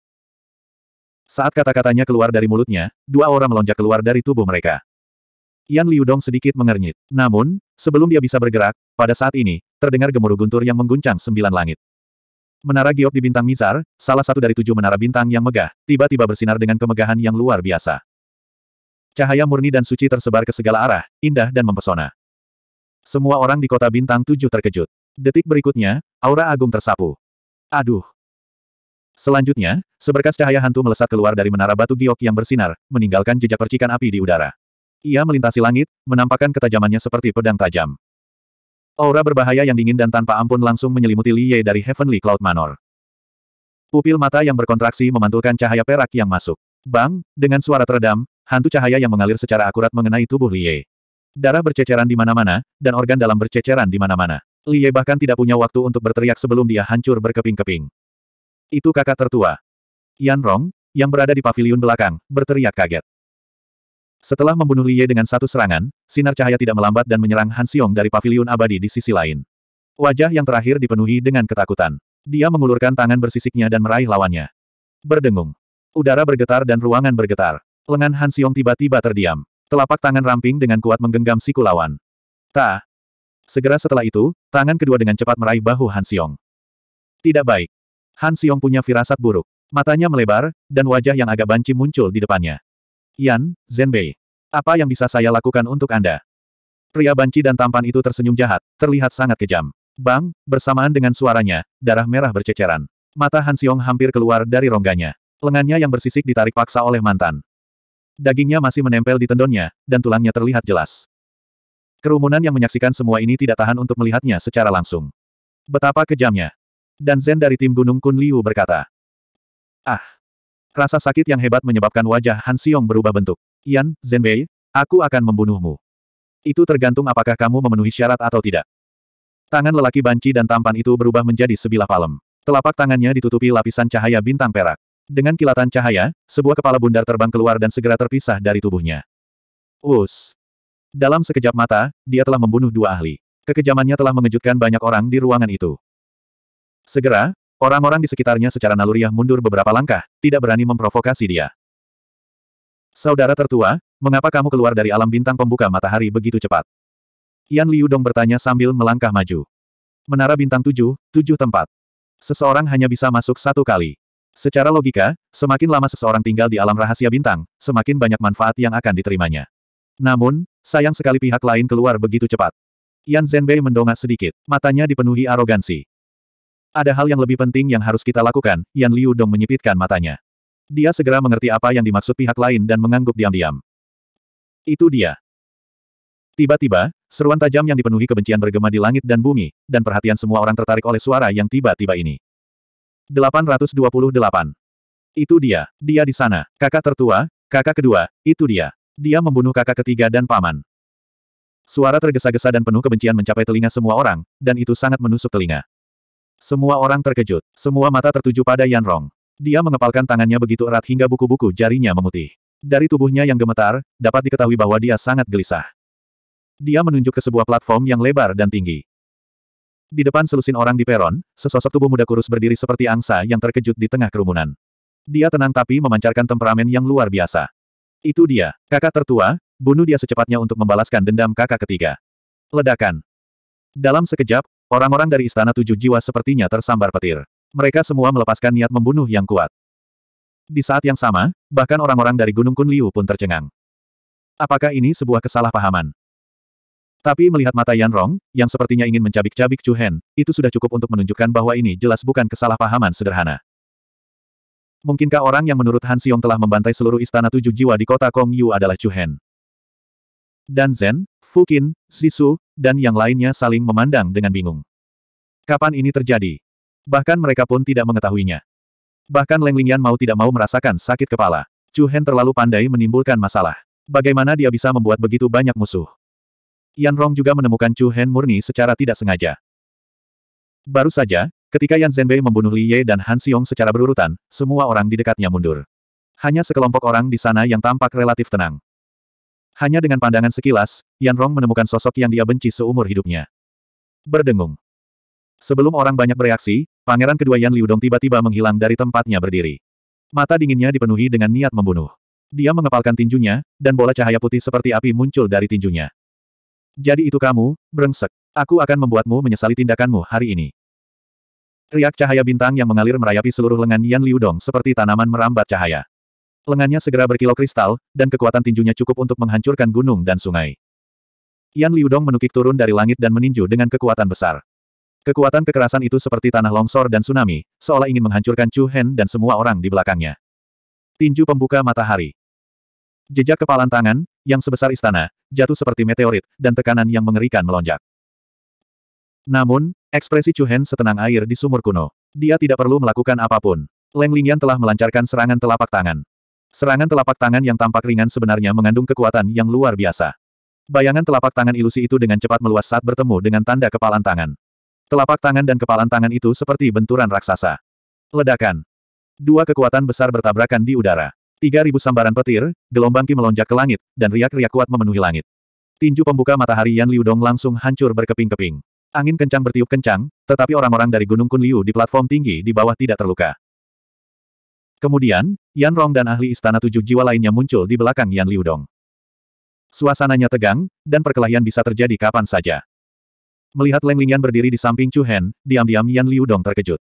Saat kata-katanya keluar dari mulutnya, dua orang melonjak keluar dari tubuh mereka. Yan Liudong sedikit mengernyit. Namun, sebelum dia bisa bergerak, pada saat ini, terdengar gemuruh guntur yang mengguncang sembilan langit. Menara giok di bintang Mizar, salah satu dari tujuh menara bintang yang megah, tiba-tiba bersinar dengan kemegahan yang luar biasa. Cahaya murni dan suci tersebar ke segala arah, indah dan mempesona. Semua orang di kota bintang tujuh terkejut. Detik berikutnya, aura agung tersapu. Aduh. Selanjutnya, seberkas cahaya hantu melesat keluar dari menara batu giok yang bersinar, meninggalkan jejak percikan api di udara. Ia melintasi langit, menampakkan ketajamannya seperti pedang tajam. Aura berbahaya yang dingin dan tanpa ampun langsung menyelimuti Li Ye dari Heavenly Cloud Manor. Pupil mata yang berkontraksi memantulkan cahaya perak yang masuk. Bang, dengan suara teredam, hantu cahaya yang mengalir secara akurat mengenai tubuh Liye. Darah berceceran di mana-mana, dan organ dalam berceceran di mana-mana. Liye bahkan tidak punya waktu untuk berteriak sebelum dia hancur berkeping-keping. Itu kakak tertua. Yan Rong, yang berada di paviliun belakang, berteriak kaget. Setelah membunuh Liye dengan satu serangan, sinar cahaya tidak melambat dan menyerang Han Xiong dari paviliun abadi di sisi lain. Wajah yang terakhir dipenuhi dengan ketakutan. Dia mengulurkan tangan bersisiknya dan meraih lawannya. Berdengung. Udara bergetar dan ruangan bergetar. Lengan Han Xiong tiba-tiba terdiam. Telapak tangan ramping dengan kuat menggenggam siku lawan. Ta. Segera setelah itu, tangan kedua dengan cepat meraih bahu Han Xiong. Tidak baik. Han Xiong punya firasat buruk. Matanya melebar, dan wajah yang agak banci muncul di depannya. Yan, Zenbei. Apa yang bisa saya lakukan untuk Anda? Pria banci dan tampan itu tersenyum jahat, terlihat sangat kejam. Bang, bersamaan dengan suaranya, darah merah berceceran. Mata Han Xiong hampir keluar dari rongganya. Lengannya yang bersisik ditarik paksa oleh mantan. Dagingnya masih menempel di tendonnya, dan tulangnya terlihat jelas. Kerumunan yang menyaksikan semua ini tidak tahan untuk melihatnya secara langsung. Betapa kejamnya. Dan Zen dari tim Gunung Kun Liu berkata. Ah. Rasa sakit yang hebat menyebabkan wajah Han Xiong berubah bentuk. Yan, Zen Bei, aku akan membunuhmu. Itu tergantung apakah kamu memenuhi syarat atau tidak. Tangan lelaki banci dan tampan itu berubah menjadi sebilah palem. Telapak tangannya ditutupi lapisan cahaya bintang perak. Dengan kilatan cahaya, sebuah kepala bundar terbang keluar dan segera terpisah dari tubuhnya. Us. Dalam sekejap mata, dia telah membunuh dua ahli. Kekejamannya telah mengejutkan banyak orang di ruangan itu. Segera, orang-orang di sekitarnya secara naluriah mundur beberapa langkah, tidak berani memprovokasi dia. Saudara tertua, mengapa kamu keluar dari alam bintang pembuka matahari begitu cepat? Yan Liu Dong bertanya sambil melangkah maju. Menara bintang tujuh, tujuh tempat. Seseorang hanya bisa masuk satu kali. Secara logika, semakin lama seseorang tinggal di alam rahasia bintang, semakin banyak manfaat yang akan diterimanya. Namun, sayang sekali pihak lain keluar begitu cepat. Yan Zhenbei mendongak sedikit, matanya dipenuhi arogansi. Ada hal yang lebih penting yang harus kita lakukan, Yan Liu Dong menyipitkan matanya. Dia segera mengerti apa yang dimaksud pihak lain dan mengangguk diam-diam. Itu dia. Tiba-tiba, seruan tajam yang dipenuhi kebencian bergema di langit dan bumi, dan perhatian semua orang tertarik oleh suara yang tiba-tiba ini. 828. Itu dia, dia di sana, kakak tertua, kakak kedua, itu dia. Dia membunuh kakak ketiga dan paman. Suara tergesa-gesa dan penuh kebencian mencapai telinga semua orang, dan itu sangat menusuk telinga. Semua orang terkejut, semua mata tertuju pada Yan Rong. Dia mengepalkan tangannya begitu erat hingga buku-buku jarinya memutih. Dari tubuhnya yang gemetar, dapat diketahui bahwa dia sangat gelisah. Dia menunjuk ke sebuah platform yang lebar dan tinggi. Di depan selusin orang di peron, sesosok tubuh muda kurus berdiri seperti angsa yang terkejut di tengah kerumunan. Dia tenang tapi memancarkan temperamen yang luar biasa. Itu dia, kakak tertua, bunuh dia secepatnya untuk membalaskan dendam kakak ketiga. Ledakan. Dalam sekejap, orang-orang dari Istana Tujuh Jiwa sepertinya tersambar petir. Mereka semua melepaskan niat membunuh yang kuat. Di saat yang sama, bahkan orang-orang dari Gunung Kunliu pun tercengang. Apakah ini sebuah kesalahpahaman? Tapi melihat mata Yan Rong, yang sepertinya ingin mencabik-cabik Chu Hen, itu sudah cukup untuk menunjukkan bahwa ini jelas bukan kesalahpahaman sederhana. Mungkinkah orang yang menurut Han Xiong telah membantai seluruh istana tujuh jiwa di kota Kong Yu adalah Chu Hen? Dan Zen, Fu Qin, Sisu, dan yang lainnya saling memandang dengan bingung. Kapan ini terjadi? Bahkan mereka pun tidak mengetahuinya. Bahkan Leng Lingyan mau tidak mau merasakan sakit kepala. Chu Hen terlalu pandai menimbulkan masalah. Bagaimana dia bisa membuat begitu banyak musuh? Yan Rong juga menemukan Chu Hen murni secara tidak sengaja. Baru saja, ketika Yan Zhenbei membunuh Li Ye dan Han Xiong secara berurutan, semua orang di dekatnya mundur. Hanya sekelompok orang di sana yang tampak relatif tenang. Hanya dengan pandangan sekilas, Yan Rong menemukan sosok yang dia benci seumur hidupnya. Berdengung. Sebelum orang banyak bereaksi, pangeran kedua Yan Liudong tiba-tiba menghilang dari tempatnya berdiri. Mata dinginnya dipenuhi dengan niat membunuh. Dia mengepalkan tinjunya, dan bola cahaya putih seperti api muncul dari tinjunya. Jadi itu kamu, brengsek. Aku akan membuatmu menyesali tindakanmu hari ini. Riak cahaya bintang yang mengalir merayapi seluruh lengan Yan Liudong seperti tanaman merambat cahaya. Lengannya segera berkilau kristal, dan kekuatan tinjunya cukup untuk menghancurkan gunung dan sungai. Yan Liudong Dong menukik turun dari langit dan meninju dengan kekuatan besar. Kekuatan kekerasan itu seperti tanah longsor dan tsunami, seolah ingin menghancurkan Chu Hen dan semua orang di belakangnya. Tinju pembuka matahari. Jejak kepalan tangan, yang sebesar istana, jatuh seperti meteorit, dan tekanan yang mengerikan melonjak. Namun, ekspresi Chu Hen setenang air di sumur kuno. Dia tidak perlu melakukan apapun. Leng Lingyan telah melancarkan serangan telapak tangan. Serangan telapak tangan yang tampak ringan sebenarnya mengandung kekuatan yang luar biasa. Bayangan telapak tangan ilusi itu dengan cepat meluas saat bertemu dengan tanda kepalan tangan. Telapak tangan dan kepalan tangan itu seperti benturan raksasa. Ledakan. Dua kekuatan besar bertabrakan di udara. Tiga ribu sambaran petir, gelombang Ki melonjak ke langit, dan riak-riak kuat memenuhi langit. Tinju pembuka matahari Yan Liudong langsung hancur berkeping-keping. Angin kencang bertiup kencang, tetapi orang-orang dari Gunung Kun Liu di platform tinggi di bawah tidak terluka. Kemudian, Yan Rong dan ahli Istana Tujuh Jiwa lainnya muncul di belakang Yan Liudong. Suasananya tegang, dan perkelahian bisa terjadi kapan saja. Melihat Leng Lingyan berdiri di samping Chu Hen, diam-diam Yan Liudong terkejut.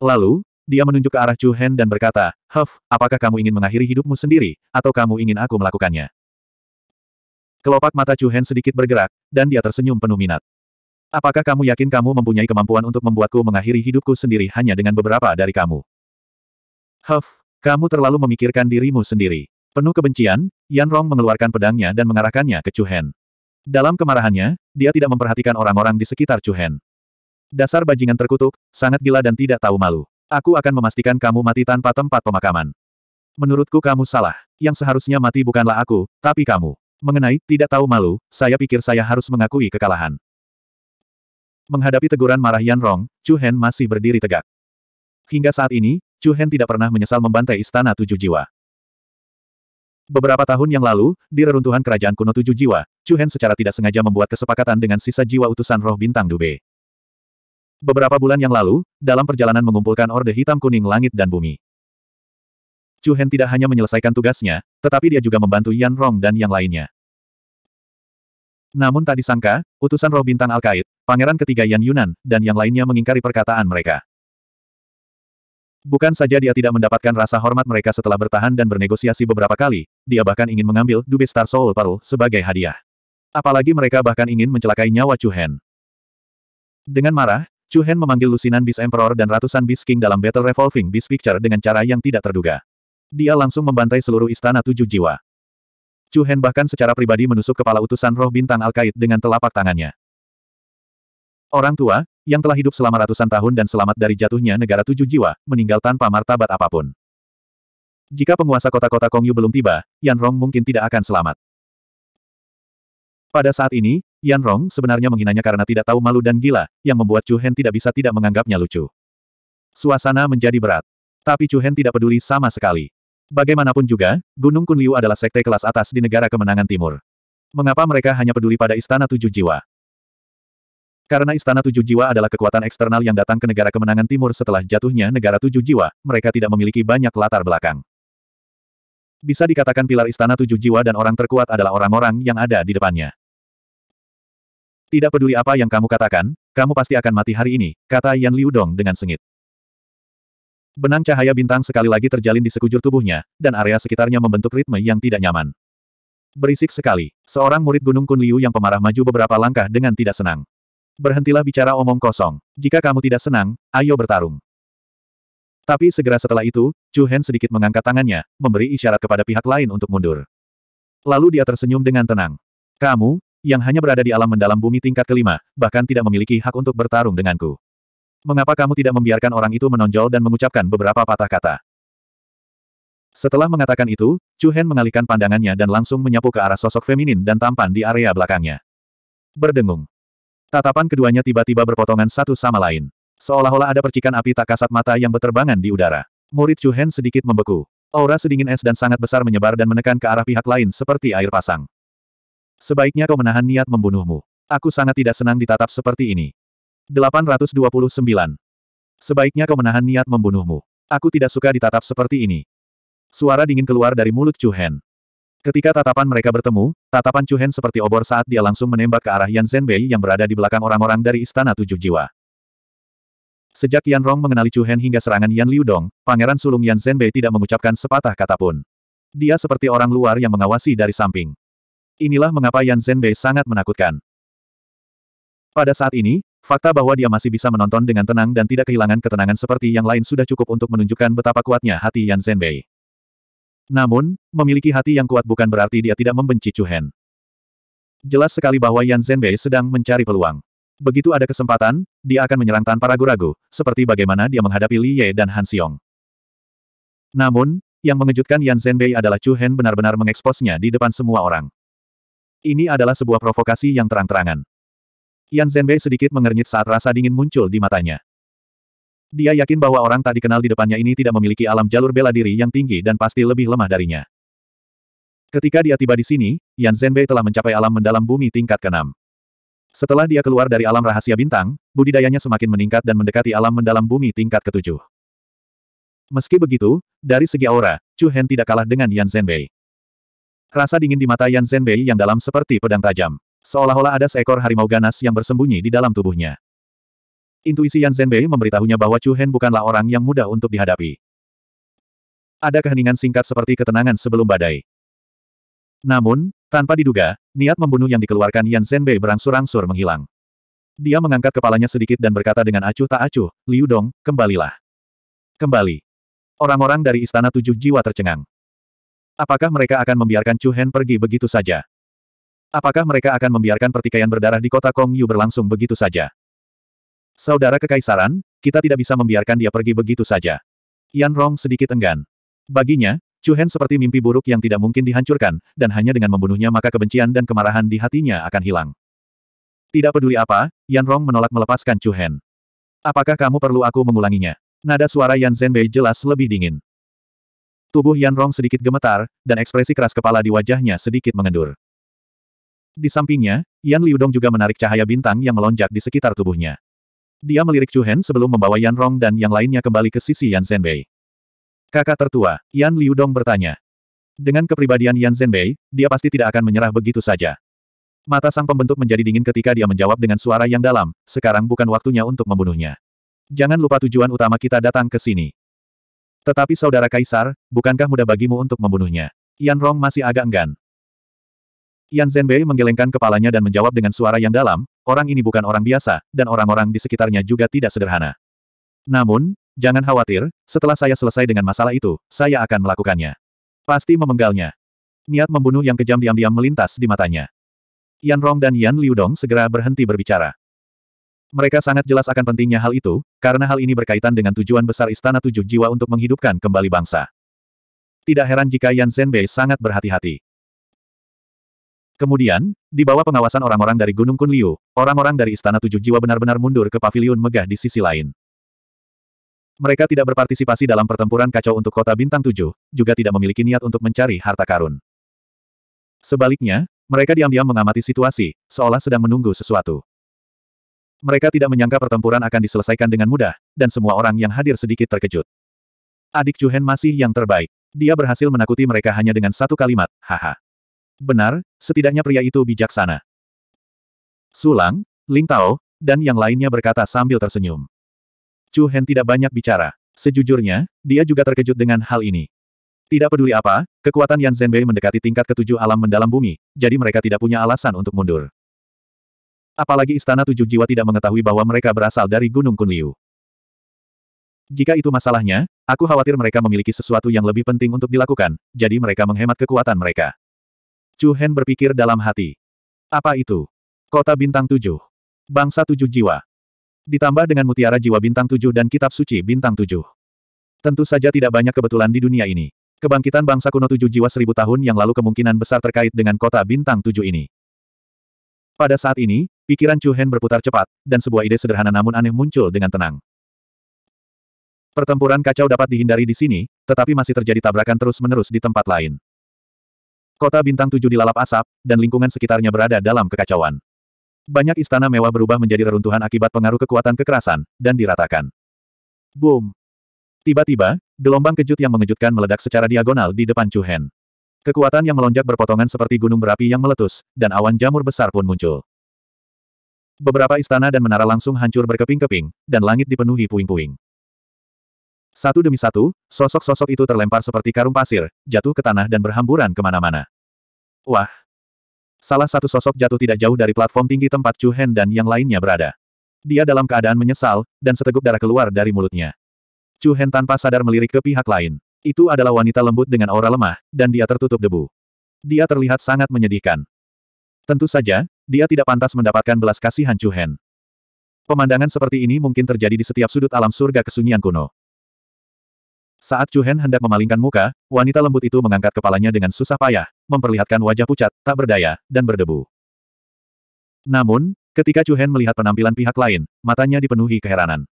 Lalu, dia menunjuk ke arah Chu Hen dan berkata, Huff, apakah kamu ingin mengakhiri hidupmu sendiri, atau kamu ingin aku melakukannya? Kelopak mata Chu Hen sedikit bergerak, dan dia tersenyum penuh minat. Apakah kamu yakin kamu mempunyai kemampuan untuk membuatku mengakhiri hidupku sendiri hanya dengan beberapa dari kamu? Huff, kamu terlalu memikirkan dirimu sendiri. Penuh kebencian, Yan Rong mengeluarkan pedangnya dan mengarahkannya ke Chu Hen. Dalam kemarahannya, dia tidak memperhatikan orang-orang di sekitar Chu Hen. Dasar bajingan terkutuk, sangat gila dan tidak tahu malu. Aku akan memastikan kamu mati tanpa tempat pemakaman. Menurutku kamu salah. Yang seharusnya mati bukanlah aku, tapi kamu. Mengenai tidak tahu malu, saya pikir saya harus mengakui kekalahan. Menghadapi teguran marah Yan Rong, Chu Hen masih berdiri tegak. Hingga saat ini, Chu Hen tidak pernah menyesal membantai Istana Tujuh Jiwa. Beberapa tahun yang lalu, di reruntuhan kerajaan kuno tujuh jiwa, Chu Hen secara tidak sengaja membuat kesepakatan dengan sisa jiwa utusan roh bintang Dube. Beberapa bulan yang lalu, dalam perjalanan mengumpulkan Orde Hitam Kuning Langit dan Bumi. Chu Hen tidak hanya menyelesaikan tugasnya, tetapi dia juga membantu Yan Rong dan yang lainnya. Namun tak disangka, utusan roh bintang Al-Kaid, pangeran ketiga Yan Yunan, dan yang lainnya mengingkari perkataan mereka. Bukan saja dia tidak mendapatkan rasa hormat mereka setelah bertahan dan bernegosiasi beberapa kali, dia bahkan ingin mengambil Dube Star Soul Pearl sebagai hadiah. Apalagi mereka bahkan ingin mencelakai nyawa Chu Hen. Dengan marah, Chu Hen memanggil lusinan bis Emperor dan ratusan bis King dalam Battle Revolving Beast Picture dengan cara yang tidak terduga. Dia langsung membantai seluruh istana tujuh jiwa. Chu Hen bahkan secara pribadi menusuk kepala utusan roh bintang Alkait dengan telapak tangannya. Orang tua, yang telah hidup selama ratusan tahun dan selamat dari jatuhnya negara tujuh jiwa, meninggal tanpa martabat apapun. Jika penguasa kota-kota Kongyu belum tiba, Yan Rong mungkin tidak akan selamat. Pada saat ini, Yan Rong sebenarnya menghinanya karena tidak tahu malu dan gila, yang membuat Chu Hen tidak bisa tidak menganggapnya lucu. Suasana menjadi berat. Tapi Chu Hen tidak peduli sama sekali. Bagaimanapun juga, Gunung Kunliu adalah sekte kelas atas di negara kemenangan timur. Mengapa mereka hanya peduli pada Istana Tujuh Jiwa? Karena Istana Tujuh Jiwa adalah kekuatan eksternal yang datang ke negara kemenangan timur setelah jatuhnya negara Tujuh Jiwa, mereka tidak memiliki banyak latar belakang. Bisa dikatakan pilar Istana Tujuh Jiwa dan orang terkuat adalah orang-orang yang ada di depannya. Tidak peduli apa yang kamu katakan, kamu pasti akan mati hari ini, kata Yan Liu Dong dengan sengit. Benang cahaya bintang sekali lagi terjalin di sekujur tubuhnya, dan area sekitarnya membentuk ritme yang tidak nyaman. Berisik sekali, seorang murid Gunung Kun Liu yang pemarah maju beberapa langkah dengan tidak senang. Berhentilah bicara omong kosong. Jika kamu tidak senang, ayo bertarung. Tapi segera setelah itu, Chu Hen sedikit mengangkat tangannya, memberi isyarat kepada pihak lain untuk mundur. Lalu dia tersenyum dengan tenang. Kamu, yang hanya berada di alam mendalam bumi tingkat kelima, bahkan tidak memiliki hak untuk bertarung denganku. Mengapa kamu tidak membiarkan orang itu menonjol dan mengucapkan beberapa patah kata? Setelah mengatakan itu, Chu Hen mengalihkan pandangannya dan langsung menyapu ke arah sosok feminin dan tampan di area belakangnya. Berdengung. Tatapan keduanya tiba-tiba berpotongan satu sama lain. Seolah-olah ada percikan api tak kasat mata yang berterbangan di udara. Murid Chu Hen sedikit membeku. Aura sedingin es dan sangat besar menyebar dan menekan ke arah pihak lain seperti air pasang. Sebaiknya kau menahan niat membunuhmu. Aku sangat tidak senang ditatap seperti ini. 829. Sebaiknya kau menahan niat membunuhmu. Aku tidak suka ditatap seperti ini. Suara dingin keluar dari mulut Chu Hen. Ketika tatapan mereka bertemu, tatapan Chu Hen seperti obor saat dia langsung menembak ke arah Yan Zhenbei yang berada di belakang orang-orang dari Istana Tujuh Jiwa. Sejak Yan Rong mengenali Chu Hen hingga serangan Yan Liudong, pangeran sulung Yan Zhenbei tidak mengucapkan sepatah kata pun. Dia seperti orang luar yang mengawasi dari samping. Inilah mengapa Yan Zhenbei sangat menakutkan. Pada saat ini, fakta bahwa dia masih bisa menonton dengan tenang dan tidak kehilangan ketenangan seperti yang lain sudah cukup untuk menunjukkan betapa kuatnya hati Yan Zhenbei. Namun, memiliki hati yang kuat bukan berarti dia tidak membenci Chu Hen. Jelas sekali bahwa Yan Zhenbei sedang mencari peluang. Begitu ada kesempatan, dia akan menyerang tanpa ragu-ragu, seperti bagaimana dia menghadapi Li Ye dan Han Xiong. Namun, yang mengejutkan Yan Zhenbei adalah Chu Hen benar-benar mengeksposnya di depan semua orang. Ini adalah sebuah provokasi yang terang-terangan. Yan Zhenbei sedikit mengernyit saat rasa dingin muncul di matanya. Dia yakin bahwa orang tak dikenal di depannya ini tidak memiliki alam jalur bela diri yang tinggi dan pasti lebih lemah darinya. Ketika dia tiba di sini, Yan Zhenbei telah mencapai alam mendalam bumi tingkat keenam. Setelah dia keluar dari alam rahasia bintang, budidayanya semakin meningkat dan mendekati alam mendalam bumi tingkat ketujuh. Meski begitu, dari segi aura, Chu Hen tidak kalah dengan Yan Zhenbei. Rasa dingin di mata Yan Zhenbei yang dalam seperti pedang tajam. Seolah-olah ada seekor harimau ganas yang bersembunyi di dalam tubuhnya. Intuisi Yan Zhenbei memberitahunya bahwa Chu Hen bukanlah orang yang mudah untuk dihadapi. Ada keheningan singkat seperti ketenangan sebelum badai. Namun, tanpa diduga, niat membunuh yang dikeluarkan Yan Zhenbei berangsur-angsur menghilang. Dia mengangkat kepalanya sedikit dan berkata dengan acuh tak acuh, Liu Dong, kembalilah. Kembali. Orang-orang dari Istana Tujuh Jiwa tercengang. Apakah mereka akan membiarkan Chu Hen pergi begitu saja? Apakah mereka akan membiarkan pertikaian berdarah di kota Kong Yu berlangsung begitu saja? Saudara kekaisaran, kita tidak bisa membiarkan dia pergi begitu saja. Yan Rong sedikit enggan. Baginya, Chu Hen seperti mimpi buruk yang tidak mungkin dihancurkan, dan hanya dengan membunuhnya maka kebencian dan kemarahan di hatinya akan hilang. Tidak peduli apa, Yan Rong menolak melepaskan Chu Hen. Apakah kamu perlu aku mengulanginya? Nada suara Yan Zhenbei jelas lebih dingin. Tubuh Yan Rong sedikit gemetar, dan ekspresi keras kepala di wajahnya sedikit mengendur. Di sampingnya, Yan Liudong juga menarik cahaya bintang yang melonjak di sekitar tubuhnya. Dia melirik Chu Hen sebelum membawa Yan Rong dan yang lainnya kembali ke sisi Yan Zhenbei. Kakak tertua, Yan Liudong bertanya. Dengan kepribadian Yan Zhenbei, dia pasti tidak akan menyerah begitu saja. Mata sang pembentuk menjadi dingin ketika dia menjawab dengan suara yang dalam, sekarang bukan waktunya untuk membunuhnya. Jangan lupa tujuan utama kita datang ke sini. Tetapi saudara Kaisar, bukankah mudah bagimu untuk membunuhnya? Yan Rong masih agak enggan. Yan Zhenbei menggelengkan kepalanya dan menjawab dengan suara yang dalam, orang ini bukan orang biasa, dan orang-orang di sekitarnya juga tidak sederhana. Namun, jangan khawatir, setelah saya selesai dengan masalah itu, saya akan melakukannya. Pasti memenggalnya. Niat membunuh yang kejam diam-diam melintas di matanya. Yan Rong dan Yan Liudong segera berhenti berbicara. Mereka sangat jelas akan pentingnya hal itu, karena hal ini berkaitan dengan tujuan besar Istana Tujuh Jiwa untuk menghidupkan kembali bangsa. Tidak heran jika Yan Zhenbei sangat berhati-hati. Kemudian, di bawah pengawasan orang-orang dari Gunung Kunliu, orang-orang dari Istana Tujuh Jiwa benar-benar mundur ke paviliun megah di sisi lain. Mereka tidak berpartisipasi dalam pertempuran kacau untuk kota Bintang Tujuh, juga tidak memiliki niat untuk mencari harta karun. Sebaliknya, mereka diam-diam mengamati situasi, seolah sedang menunggu sesuatu. Mereka tidak menyangka pertempuran akan diselesaikan dengan mudah, dan semua orang yang hadir sedikit terkejut. Adik Chu Hen masih yang terbaik. Dia berhasil menakuti mereka hanya dengan satu kalimat, haha. Benar, setidaknya pria itu bijaksana. Sulang, Ling Tao, dan yang lainnya berkata sambil tersenyum. Chu Hen tidak banyak bicara. Sejujurnya, dia juga terkejut dengan hal ini. Tidak peduli apa, kekuatan Yan Zhenbei mendekati tingkat ketujuh alam mendalam bumi, jadi mereka tidak punya alasan untuk mundur. Apalagi Istana Tujuh Jiwa tidak mengetahui bahwa mereka berasal dari Gunung Kunliu. Jika itu masalahnya, aku khawatir mereka memiliki sesuatu yang lebih penting untuk dilakukan, jadi mereka menghemat kekuatan mereka. Chu Hen berpikir dalam hati. Apa itu? Kota Bintang Tujuh. Bangsa Tujuh Jiwa. Ditambah dengan mutiara jiwa bintang tujuh dan kitab suci bintang tujuh. Tentu saja tidak banyak kebetulan di dunia ini. Kebangkitan bangsa kuno tujuh jiwa seribu tahun yang lalu kemungkinan besar terkait dengan kota bintang tujuh ini. Pada saat ini, Pikiran Chu Hen berputar cepat, dan sebuah ide sederhana namun aneh muncul dengan tenang. Pertempuran kacau dapat dihindari di sini, tetapi masih terjadi tabrakan terus-menerus di tempat lain. Kota bintang tujuh dilalap asap, dan lingkungan sekitarnya berada dalam kekacauan. Banyak istana mewah berubah menjadi reruntuhan akibat pengaruh kekuatan kekerasan, dan diratakan. Boom! Tiba-tiba, gelombang kejut yang mengejutkan meledak secara diagonal di depan Chu Hen. Kekuatan yang melonjak berpotongan seperti gunung berapi yang meletus, dan awan jamur besar pun muncul. Beberapa istana dan menara langsung hancur berkeping-keping, dan langit dipenuhi puing-puing. Satu demi satu, sosok-sosok itu terlempar seperti karung pasir, jatuh ke tanah dan berhamburan kemana-mana. Wah! Salah satu sosok jatuh tidak jauh dari platform tinggi tempat Chu Hen dan yang lainnya berada. Dia dalam keadaan menyesal, dan seteguk darah keluar dari mulutnya. Chu Hen tanpa sadar melirik ke pihak lain. Itu adalah wanita lembut dengan aura lemah, dan dia tertutup debu. Dia terlihat sangat menyedihkan. Tentu saja, dia tidak pantas mendapatkan belas kasihan Chu Hen. Pemandangan seperti ini mungkin terjadi di setiap sudut alam surga kesunyian kuno. Saat Chu Hen hendak memalingkan muka, wanita lembut itu mengangkat kepalanya dengan susah payah, memperlihatkan wajah pucat, tak berdaya, dan berdebu. Namun, ketika Chu Hen melihat penampilan pihak lain, matanya dipenuhi keheranan.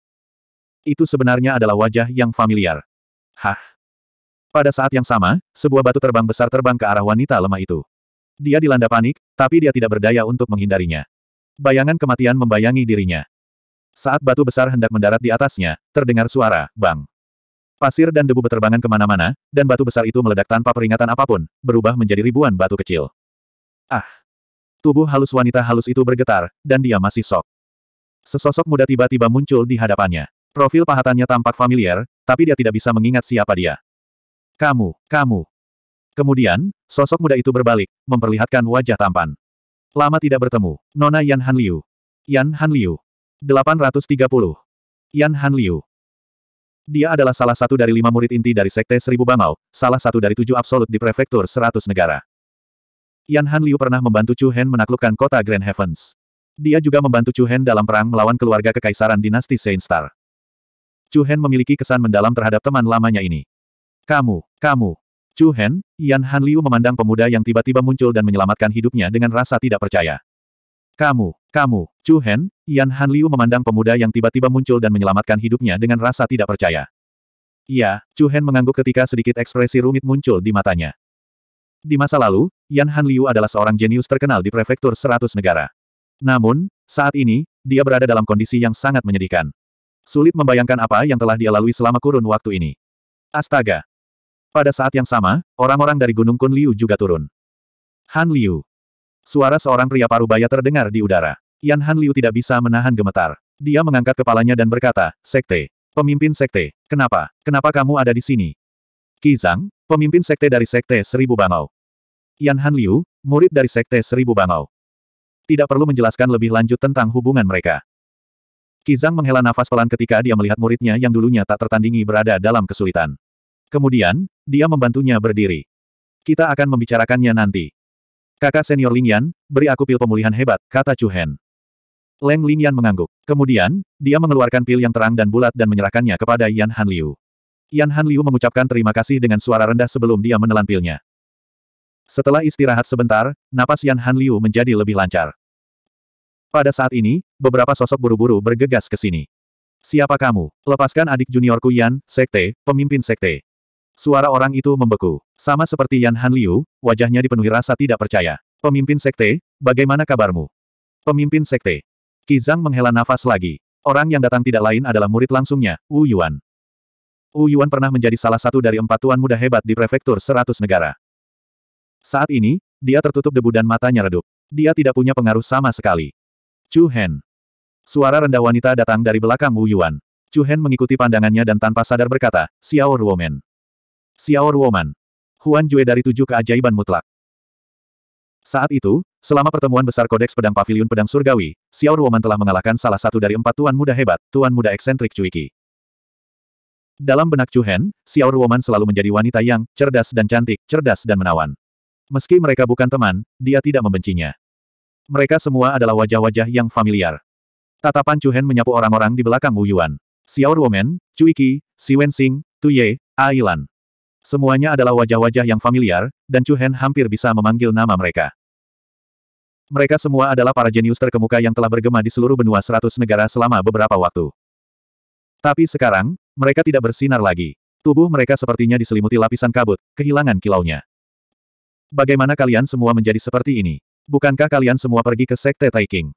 Itu sebenarnya adalah wajah yang familiar. Hah? Pada saat yang sama, sebuah batu terbang besar terbang ke arah wanita lemah itu. Dia dilanda panik, tapi dia tidak berdaya untuk menghindarinya. Bayangan kematian membayangi dirinya. Saat batu besar hendak mendarat di atasnya, terdengar suara, bang. Pasir dan debu beterbangan kemana-mana, dan batu besar itu meledak tanpa peringatan apapun, berubah menjadi ribuan batu kecil. Ah! Tubuh halus wanita halus itu bergetar, dan dia masih sok. Sesosok muda tiba-tiba muncul di hadapannya. Profil pahatannya tampak familiar, tapi dia tidak bisa mengingat siapa dia. Kamu, kamu, Kemudian, sosok muda itu berbalik, memperlihatkan wajah tampan. Lama tidak bertemu. Nona Yan Han Liu. Yan Han Liu. 830. Yan Han Liu. Dia adalah salah satu dari lima murid inti dari Sekte Seribu Bangau, salah satu dari tujuh absolut di prefektur seratus negara. Yan Han Liu pernah membantu Chu Hen menaklukkan kota Grand Heavens. Dia juga membantu Chu Hen dalam perang melawan keluarga kekaisaran dinasti Saint Star. Chu Hen memiliki kesan mendalam terhadap teman lamanya ini. Kamu, kamu, Chu Hen, Yan Han Liu memandang pemuda yang tiba-tiba muncul dan menyelamatkan hidupnya dengan rasa tidak percaya. Kamu, kamu, Chu Hen, Yan Han Liu memandang pemuda yang tiba-tiba muncul dan menyelamatkan hidupnya dengan rasa tidak percaya. Iya, Chu Hen mengangguk ketika sedikit ekspresi rumit muncul di matanya. Di masa lalu, Yan Han Liu adalah seorang jenius terkenal di prefektur seratus negara. Namun, saat ini, dia berada dalam kondisi yang sangat menyedihkan. Sulit membayangkan apa yang telah dia lalui selama kurun waktu ini. Astaga, pada saat yang sama, orang-orang dari Gunung Kun Liu juga turun. Han Liu. Suara seorang pria parubaya terdengar di udara. Yan Han Liu tidak bisa menahan gemetar. Dia mengangkat kepalanya dan berkata, Sekte. Pemimpin Sekte, kenapa? Kenapa kamu ada di sini? Kizang, pemimpin Sekte dari Sekte Seribu Bangau. Yan Han Liu, murid dari Sekte Seribu Bangau. Tidak perlu menjelaskan lebih lanjut tentang hubungan mereka. Kizang menghela nafas pelan ketika dia melihat muridnya yang dulunya tak tertandingi berada dalam kesulitan. Kemudian, dia membantunya berdiri. Kita akan membicarakannya nanti. Kakak senior Lingyan, beri aku pil pemulihan hebat, kata Chu Hen. Leng Lingyan mengangguk. Kemudian, dia mengeluarkan pil yang terang dan bulat dan menyerahkannya kepada Yan Han Liu. Yan Han Liu mengucapkan terima kasih dengan suara rendah sebelum dia menelan pilnya. Setelah istirahat sebentar, napas Yan Han Liu menjadi lebih lancar. Pada saat ini, beberapa sosok buru-buru bergegas ke sini. Siapa kamu? Lepaskan adik juniorku Yan, sekte, pemimpin sekte. Suara orang itu membeku. Sama seperti Yan Han Liu, wajahnya dipenuhi rasa tidak percaya. Pemimpin Sekte, bagaimana kabarmu? Pemimpin Sekte. Kizang menghela nafas lagi. Orang yang datang tidak lain adalah murid langsungnya, Wu Yuan. Wu Yuan pernah menjadi salah satu dari empat tuan muda hebat di prefektur seratus negara. Saat ini, dia tertutup debu dan matanya redup. Dia tidak punya pengaruh sama sekali. Chu Hen. Suara rendah wanita datang dari belakang Wu Yuan. Chu Hen mengikuti pandangannya dan tanpa sadar berkata, Xiao Ruomen. Xiao Woman. Huan Jue dari tujuh keajaiban mutlak. Saat itu, selama pertemuan besar Kodeks Pedang Pavilion Pedang Surgawi, Xiao Woman telah mengalahkan salah satu dari empat tuan muda hebat, tuan muda eksentrik Cuiki. Dalam benak Chuhen, Xiao Woman selalu menjadi wanita yang cerdas dan cantik, cerdas dan menawan. Meski mereka bukan teman, dia tidak membencinya. Mereka semua adalah wajah-wajah yang familiar. Tatapan Chuhen menyapu orang-orang di belakang Wu Yuan. Xiao Ruoman, Cuiki, Si Wen Sing, Tu Ye, Ailan. Semuanya adalah wajah-wajah yang familiar, dan Chu Hen hampir bisa memanggil nama mereka. Mereka semua adalah para jenius terkemuka yang telah bergema di seluruh benua seratus negara selama beberapa waktu. Tapi sekarang, mereka tidak bersinar lagi. Tubuh mereka sepertinya diselimuti lapisan kabut, kehilangan kilaunya. Bagaimana kalian semua menjadi seperti ini? Bukankah kalian semua pergi ke Sekte Taiking?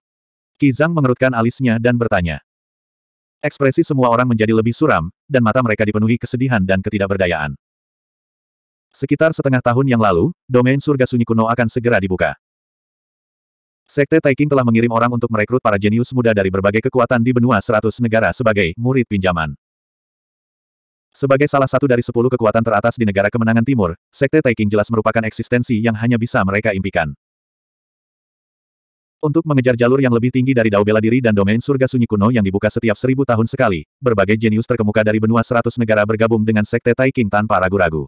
Kizang mengerutkan alisnya dan bertanya. Ekspresi semua orang menjadi lebih suram, dan mata mereka dipenuhi kesedihan dan ketidakberdayaan. Sekitar setengah tahun yang lalu, domain surga sunyi kuno akan segera dibuka. Sekte Taiking telah mengirim orang untuk merekrut para jenius muda dari berbagai kekuatan di benua seratus negara sebagai murid pinjaman. Sebagai salah satu dari sepuluh kekuatan teratas di negara kemenangan timur, Sekte Taiking jelas merupakan eksistensi yang hanya bisa mereka impikan. Untuk mengejar jalur yang lebih tinggi dari Dao Bela Diri dan domain surga sunyi kuno yang dibuka setiap seribu tahun sekali, berbagai jenius terkemuka dari benua seratus negara bergabung dengan Sekte Taiking tanpa ragu-ragu.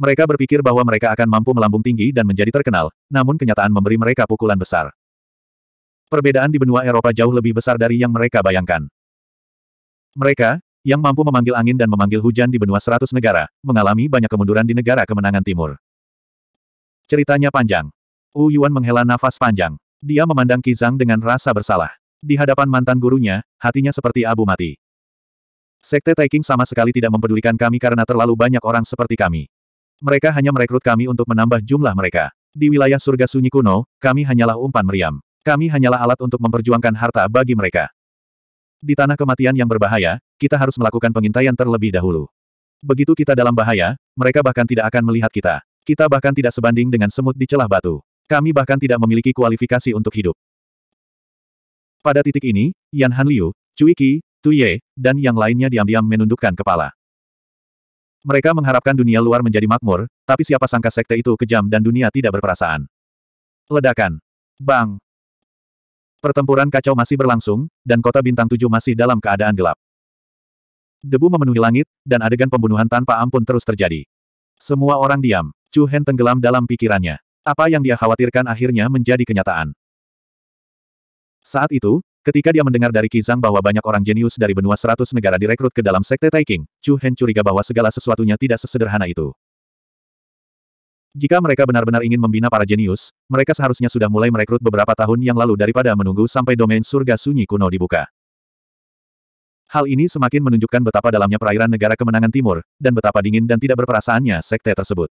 Mereka berpikir bahwa mereka akan mampu melambung tinggi dan menjadi terkenal, namun kenyataan memberi mereka pukulan besar. Perbedaan di benua Eropa jauh lebih besar dari yang mereka bayangkan. Mereka, yang mampu memanggil angin dan memanggil hujan di benua seratus negara, mengalami banyak kemunduran di negara kemenangan timur. Ceritanya panjang. Wu Yuan menghela nafas panjang. Dia memandang Kizang dengan rasa bersalah. Di hadapan mantan gurunya, hatinya seperti abu mati. Sekte Taiking sama sekali tidak mempedulikan kami karena terlalu banyak orang seperti kami. Mereka hanya merekrut kami untuk menambah jumlah mereka. Di wilayah surga sunyi kuno, kami hanyalah umpan meriam. Kami hanyalah alat untuk memperjuangkan harta bagi mereka. Di tanah kematian yang berbahaya, kita harus melakukan pengintaian terlebih dahulu. Begitu kita dalam bahaya, mereka bahkan tidak akan melihat kita. Kita bahkan tidak sebanding dengan semut di celah batu. Kami bahkan tidak memiliki kualifikasi untuk hidup. Pada titik ini, Yan Hanliu, Cui Qi, Tu Ye, dan yang lainnya diam-diam menundukkan kepala. Mereka mengharapkan dunia luar menjadi makmur, tapi siapa sangka sekte itu kejam dan dunia tidak berperasaan. Ledakan. Bang. Pertempuran kacau masih berlangsung, dan kota bintang tujuh masih dalam keadaan gelap. Debu memenuhi langit, dan adegan pembunuhan tanpa ampun terus terjadi. Semua orang diam. Chu Hen tenggelam dalam pikirannya. Apa yang dia khawatirkan akhirnya menjadi kenyataan. Saat itu, Ketika dia mendengar dari Kizang bahwa banyak orang jenius dari benua seratus negara direkrut ke dalam sekte Taiking, Chu Hen curiga bahwa segala sesuatunya tidak sesederhana itu. Jika mereka benar-benar ingin membina para jenius, mereka seharusnya sudah mulai merekrut beberapa tahun yang lalu daripada menunggu sampai domain surga sunyi kuno dibuka. Hal ini semakin menunjukkan betapa dalamnya perairan negara kemenangan timur, dan betapa dingin dan tidak berperasaannya sekte tersebut.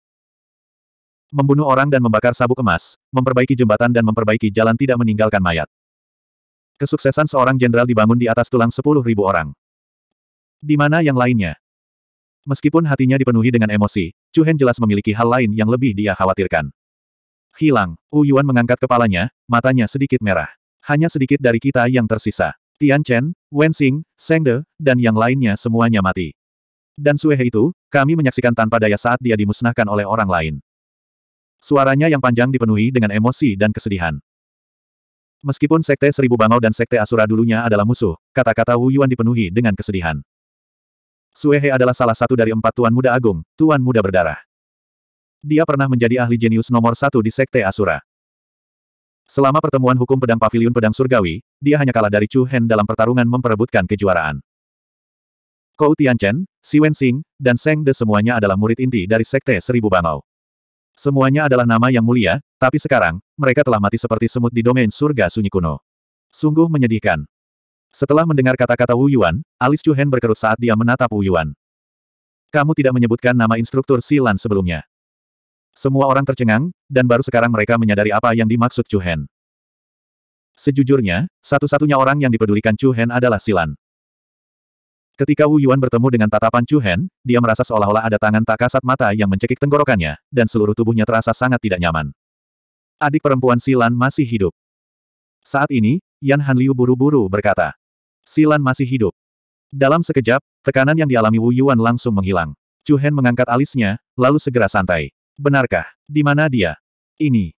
Membunuh orang dan membakar sabuk emas, memperbaiki jembatan dan memperbaiki jalan tidak meninggalkan mayat. Kesuksesan seorang jenderal dibangun di atas tulang sepuluh ribu orang. Di mana yang lainnya? Meskipun hatinya dipenuhi dengan emosi, Chu Hen jelas memiliki hal lain yang lebih dia khawatirkan. Hilang, Wu Yuan mengangkat kepalanya, matanya sedikit merah. Hanya sedikit dari kita yang tersisa. Tian Chen, Wen Xing, Seng De, dan yang lainnya semuanya mati. Dan Suehe itu, kami menyaksikan tanpa daya saat dia dimusnahkan oleh orang lain. Suaranya yang panjang dipenuhi dengan emosi dan kesedihan. Meskipun Sekte Seribu Bangau dan Sekte Asura dulunya adalah musuh, kata-kata Wu Yuan dipenuhi dengan kesedihan. Suehe adalah salah satu dari empat Tuan Muda Agung, Tuan Muda Berdarah. Dia pernah menjadi ahli jenius nomor satu di Sekte Asura. Selama pertemuan hukum pedang pavilion pedang surgawi, dia hanya kalah dari Chu Hen dalam pertarungan memperebutkan kejuaraan. Kou Tianchen, Si Wen Xing, dan Seng De semuanya adalah murid inti dari Sekte Seribu Bangau. Semuanya adalah nama yang mulia, tapi sekarang, mereka telah mati seperti semut di domain surga sunyi kuno. Sungguh menyedihkan. Setelah mendengar kata-kata Wu Yuan, alis Chu Hen berkerut saat dia menatap Wu Yuan. Kamu tidak menyebutkan nama instruktur Silan sebelumnya. Semua orang tercengang, dan baru sekarang mereka menyadari apa yang dimaksud Chu Hen. Sejujurnya, satu-satunya orang yang dipedulikan Chu Hen adalah Silan. Ketika Wu Yuan bertemu dengan tatapan Chu Hen, dia merasa seolah-olah ada tangan tak kasat mata yang mencekik tenggorokannya, dan seluruh tubuhnya terasa sangat tidak nyaman. Adik perempuan Silan masih hidup. Saat ini, Yan Han Liu buru-buru berkata. Silan masih hidup. Dalam sekejap, tekanan yang dialami Wu Yuan langsung menghilang. Chu Hen mengangkat alisnya, lalu segera santai. Benarkah? Di mana dia? Ini.